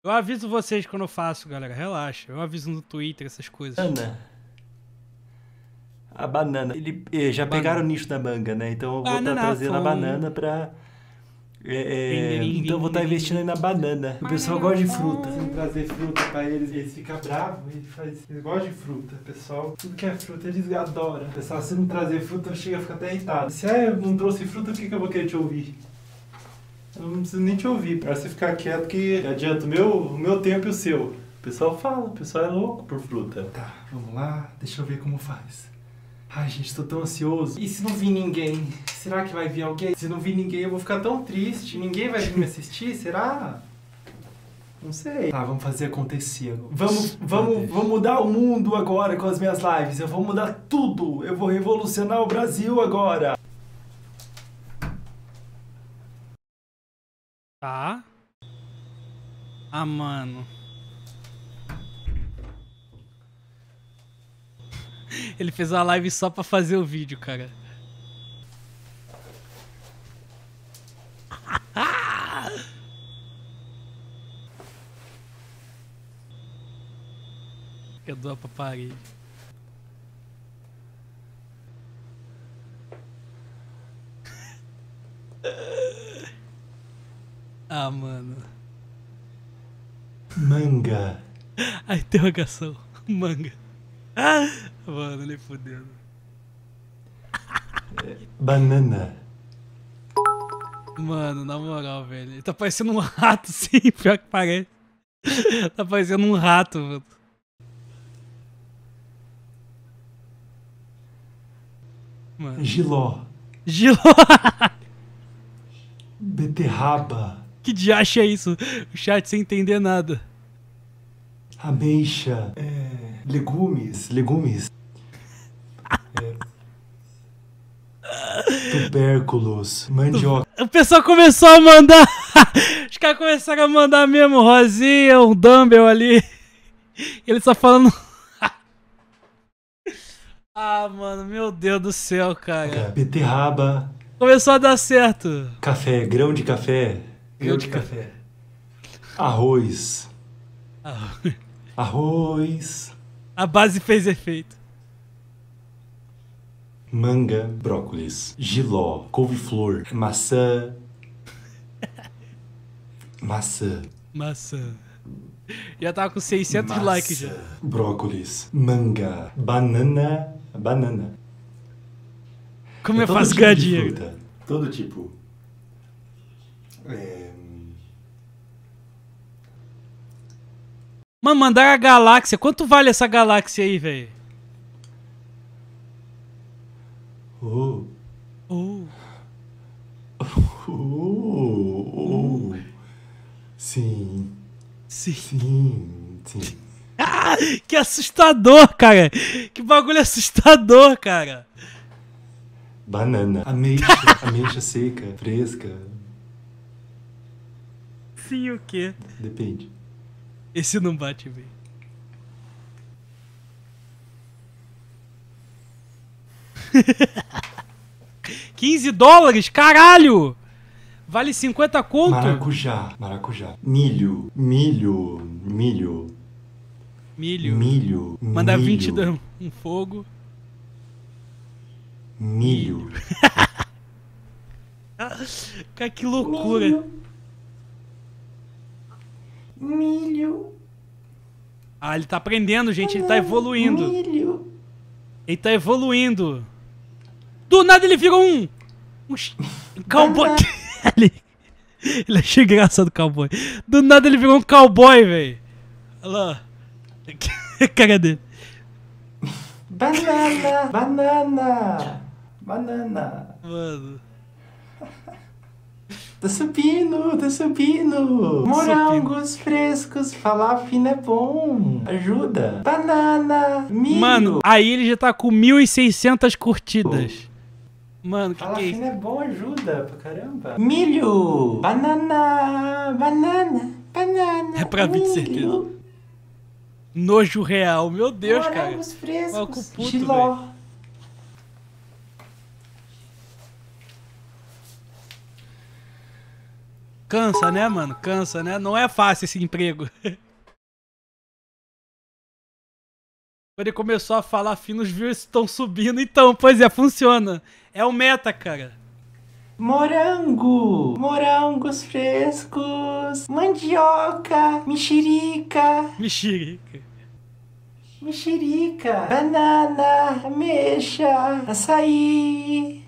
Eu aviso vocês quando eu faço, galera. Relaxa. Eu aviso no Twitter essas coisas. Ana. A banana. Ele, eh, já banana. pegaram o nicho da manga, né? Então eu vou banana, estar trazendo a banana pra é, é, então eu vou tá estar investindo aí na banana. O pessoal gosta de fruta. Se não trazer fruta pra eles, eles ficam bravos. Eles, faz... eles gostam de fruta, pessoal. Tudo que é fruta eles adoram. Pessoal, se não trazer fruta, chega a ficar até irritado. Se é, não trouxe fruta, o que, que eu vou querer te ouvir? Eu não preciso nem te ouvir. Pra você ficar quieto que adianta o meu, o meu tempo e o seu. O pessoal fala, o pessoal é louco por fruta. Tá, vamos lá. Deixa eu ver como faz. Ai, gente, tô tão ansioso. E se não vir ninguém? Será que vai vir alguém? Se não vir ninguém, eu vou ficar tão triste. Ninguém vai vir me assistir, será? Não sei. Tá, vamos fazer acontecer agora. Vamos, vamos, vamos mudar o mundo agora com as minhas lives. Eu vou mudar tudo. Eu vou revolucionar o Brasil agora. Tá. Ah, mano. [laughs] Ele fez uma live só pra fazer o vídeo, cara. [laughs] Eu dou pra parede. [laughs] Ah, mano. Manga. A interrogação. Manga. [laughs] Mano, ele fudendo. É, banana. Mano, na moral, velho. Ele tá parecendo um rato, [laughs] sim, pior que parece. tá parecendo um rato, mano. mano. Giló. Giló! [laughs] Beterraba. Que diacho é isso? O chat sem entender nada. Ameixa. É. Legumes, legumes. É. Tubérculos, mandioca. O pessoal começou a mandar. [laughs] Os caras começaram a mandar mesmo, Rosinha, um dumbbell ali. [laughs] Ele só falando. [laughs] ah, mano, meu Deus do céu, cara. É, beterraba. Começou a dar certo. Café, grão de café. Grão de café. Arroz. Arroz. Arroz. A base fez efeito. Manga, brócolis, giló, couve-flor, maçã. [laughs] maçã. Maçã. Já tava com 600 maçã, likes já. Brócolis, manga, banana, banana. Como é, é fácil tipo ganhar Todo tipo. É... Mano, mandar a galáxia. Quanto vale essa galáxia aí, velho? Oh. Oh. Oh. oh. Sim. Sim. Sim. Sim. Ah, que assustador, cara. Que bagulho assustador, cara. Banana. Ameixa. [laughs] ameixa seca, fresca. Sim, o quê? Depende. Esse não bate bem. [laughs] Quinze dólares? Caralho! Vale 50 conto? Maracujá, maracujá. Milho, milho, milho. Milho. Milho. Manda milho. 20 dá um fogo. Milho. [laughs] Cara, que loucura. Milho. Milho. Ah, ele tá aprendendo, gente. Ele tá evoluindo. Milho. Ele tá evoluindo. Do nada ele virou um. Um. Cowboy. [laughs] ele... ele achei engraçado o cowboy. Do nada ele virou um cowboy, velho. Olha lá. [laughs] Cara dele. Banana! Banana! Banana! Mano. [laughs] da tá supino, da tá supino. Morangos frescos, falafina é bom. Ajuda. Banana, milho. Mano, aí ele já tá com 1.600 curtidas. Mano, que que é, isso? é bom, ajuda pra caramba. Milho, banana, banana, banana. É pra mim, de certeza. Nojo real, meu Deus, Morangos cara. Morangos frescos, giló. Cansa, né, mano? Cansa, né? Não é fácil esse emprego. [laughs] Quando ele começou a falar fino, os views estão subindo. Então, pois é, funciona. É o meta, cara. Morango, morangos frescos, mandioca, mexerica. Mexerica. Mexerica, banana, ameixa, açaí.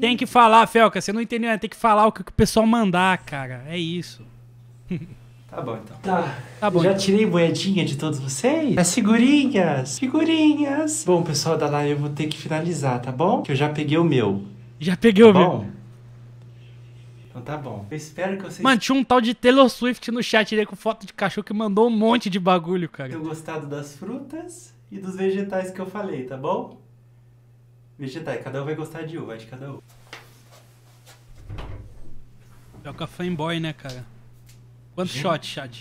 Tem que falar, Felca. Você não entendeu, né? Tem que falar o que o pessoal mandar, cara. É isso. [laughs] Tá bom, então. Tá. tá bom, já então. tirei moedinha de todos vocês? As figurinhas. Figurinhas. Bom, pessoal da live, eu vou ter que finalizar, tá bom? Que eu já peguei o meu. Já peguei tá o bom? meu. Então tá bom. Eu espero que vocês... Mano, tinha um tal de Taylor Swift no chat ali com foto de cachorro que mandou um monte de bagulho, cara. Tenho gostado das frutas e dos vegetais que eu falei, tá bom? vegetais. Tá, cada um vai gostar de um, vai de cada um. É o café boy, né, cara? Quanto Gente. shot, Chad?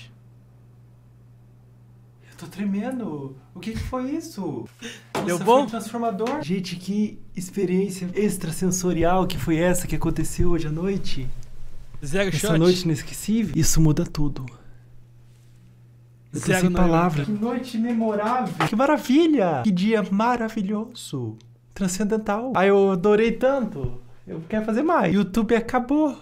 Eu tô tremendo. O que, que foi isso? Nossa, Deu bom? Foi transformador. Gente, que experiência extrasensorial que foi essa que aconteceu hoje à noite. Zero essa shot. noite inesquecível. Isso muda tudo. Eu Zero sem palavras. Que noite memorável. Que maravilha. Que dia maravilhoso transcendental. Aí ah, eu adorei tanto, eu quero fazer mais. YouTube acabou.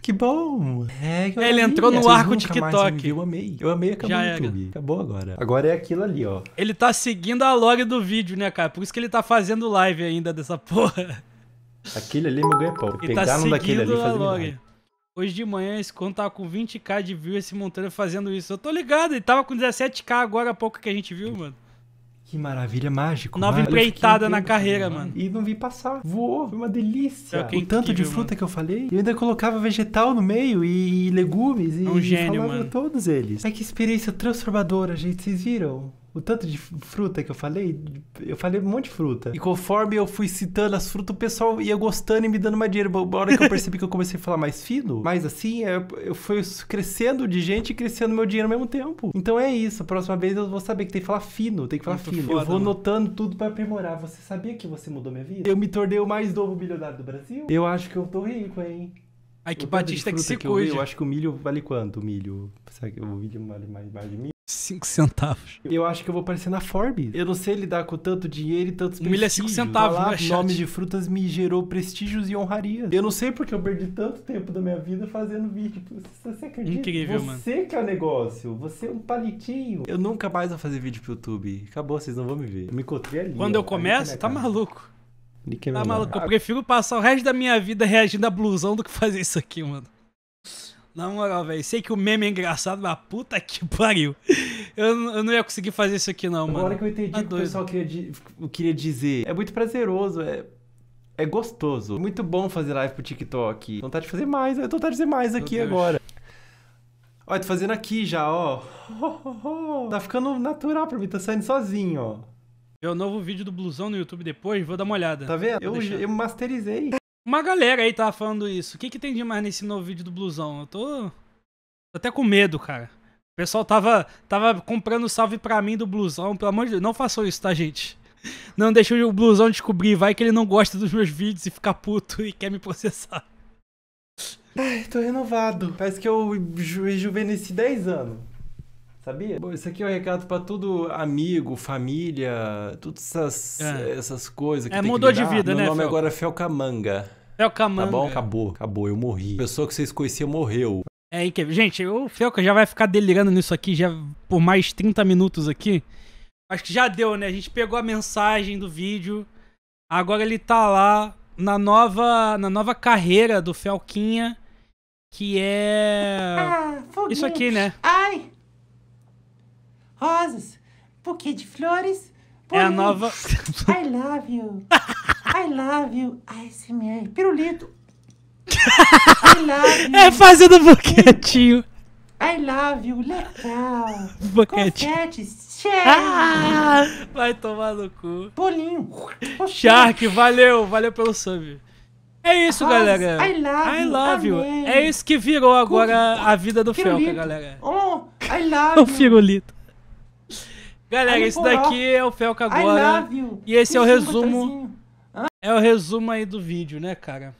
Que bom! É, que é, ele amei. entrou no Vocês arco TikTok. Eu amei. Eu amei, acabou Já do YouTube. Acabou agora. Agora é aquilo ali, ó. Ele tá seguindo a log do vídeo, né, cara? Por isso que ele tá fazendo live ainda dessa porra. Aquele ali é meu ganha-pau. Pegar tá um daquele ali fazendo Hoje de manhã esse conto tava com 20k de view, esse montanha fazendo isso. Eu tô ligado, ele tava com 17k agora há pouco que a gente viu, mano. Que maravilha, mágico. Nova mágico. empreitada na carreira, mano. E não vi passar. Voou, foi uma delícia. É o tanto de fruta mano. que eu falei. Eu ainda colocava vegetal no meio e legumes. E é um gênio, mano. todos eles. É que experiência transformadora, gente. Vocês viram? O tanto de fruta que eu falei, eu falei um monte de fruta. E conforme eu fui citando as frutas, o pessoal ia gostando e me dando mais dinheiro. A hora que eu percebi que eu comecei a falar mais fino, mas assim, eu, eu fui crescendo de gente e crescendo meu dinheiro ao mesmo tempo. Então é isso. A próxima vez eu vou saber que tem que falar fino, tem que falar Muito fino. Foda, eu vou notando tudo para aprimorar. Você sabia que você mudou minha vida? Eu me tornei o mais novo bilionário do Brasil? Eu acho que eu tô rico, hein? Ai, que Batista que se que cuide. Eu, eu acho que o milho vale quanto? O milho? Será que o milho vale mais, mais de milho? 5 centavos. Eu acho que eu vou aparecer na Forbes. Eu não sei lidar com tanto dinheiro e tantos prestígios. Milha 5 centavos, Falar né, nome de frutas me gerou prestígios e honrarias. Eu não sei porque eu perdi tanto tempo da minha vida fazendo vídeo. Tipo, você acredita? Incrível, você mano. Você que é o negócio. Você é um palitinho. Eu nunca mais vou fazer vídeo pro YouTube. Acabou, vocês não vão me ver. Eu me encontrei ali. Quando ó, eu começo, tá maluco. É tá maluco. Eu prefiro passar o resto da minha vida reagindo a blusão do que fazer isso aqui, mano. Na moral, velho, sei que o meme é engraçado, mas puta que [laughs] pariu. Eu, eu não ia conseguir fazer isso aqui, não, mano. Agora que eu entendi tá o que o pessoal queria, queria dizer. É muito prazeroso, é. É gostoso. Muito bom fazer live pro TikTok. Vontade de fazer mais, eu tô vontade de fazer mais aqui agora. Olha, tô fazendo aqui já, ó. [laughs] Tá ficando natural pra mim, tá saindo sozinho, ó. Meu novo vídeo do blusão no YouTube depois, vou dar uma olhada. Tá vendo? Eu, eu masterizei. Uma galera aí tava falando isso. O que, que tem de mais nesse novo vídeo do blusão? Eu tô. tô até com medo, cara. O pessoal tava, tava comprando salve pra mim do blusão. Pelo amor de Deus, não façam isso, tá, gente? [laughs] Não deixa o blusão descobrir. Vai que ele não gosta dos meus vídeos e fica puto e quer me processar. Ai, tô renovado. Parece que eu rejuvenesci 10 anos. Sabia? Bom, isso aqui é um recado para todo amigo, família, todas essas, é. essas coisas que É, mudou que de vida, Meu né? Meu nome agora é Felcamanga. Felcamanga. Tá bom? Acabou, acabou, eu morri. A pessoa que vocês conheciam morreu. É incrível. Gente, o Felca já vai ficar delirando nisso aqui já por mais 30 minutos aqui. Acho que já deu, né? A gente pegou a mensagem do vídeo. Agora ele tá lá na nova, na nova carreira do Felquinha, que é [laughs] ah, isso aqui, né? Ai, rosas, buquê de flores. É a nova. I love you. I love you. ASMR. Pirulito. I love [laughs] é you. É fazendo boquetinho. I love you. Legal. Boquete. Confete. Ah, vai tomar no cu. Bolinho. Shark, valeu. Valeu pelo sub. É isso, galera. I love, I love you. you. É isso que virou agora a vida do Felca, galera. Oh, I love [laughs] o Firulito. Galera, esse daqui é o Felca agora. E esse é o resumo. É o resumo aí do vídeo, né, cara?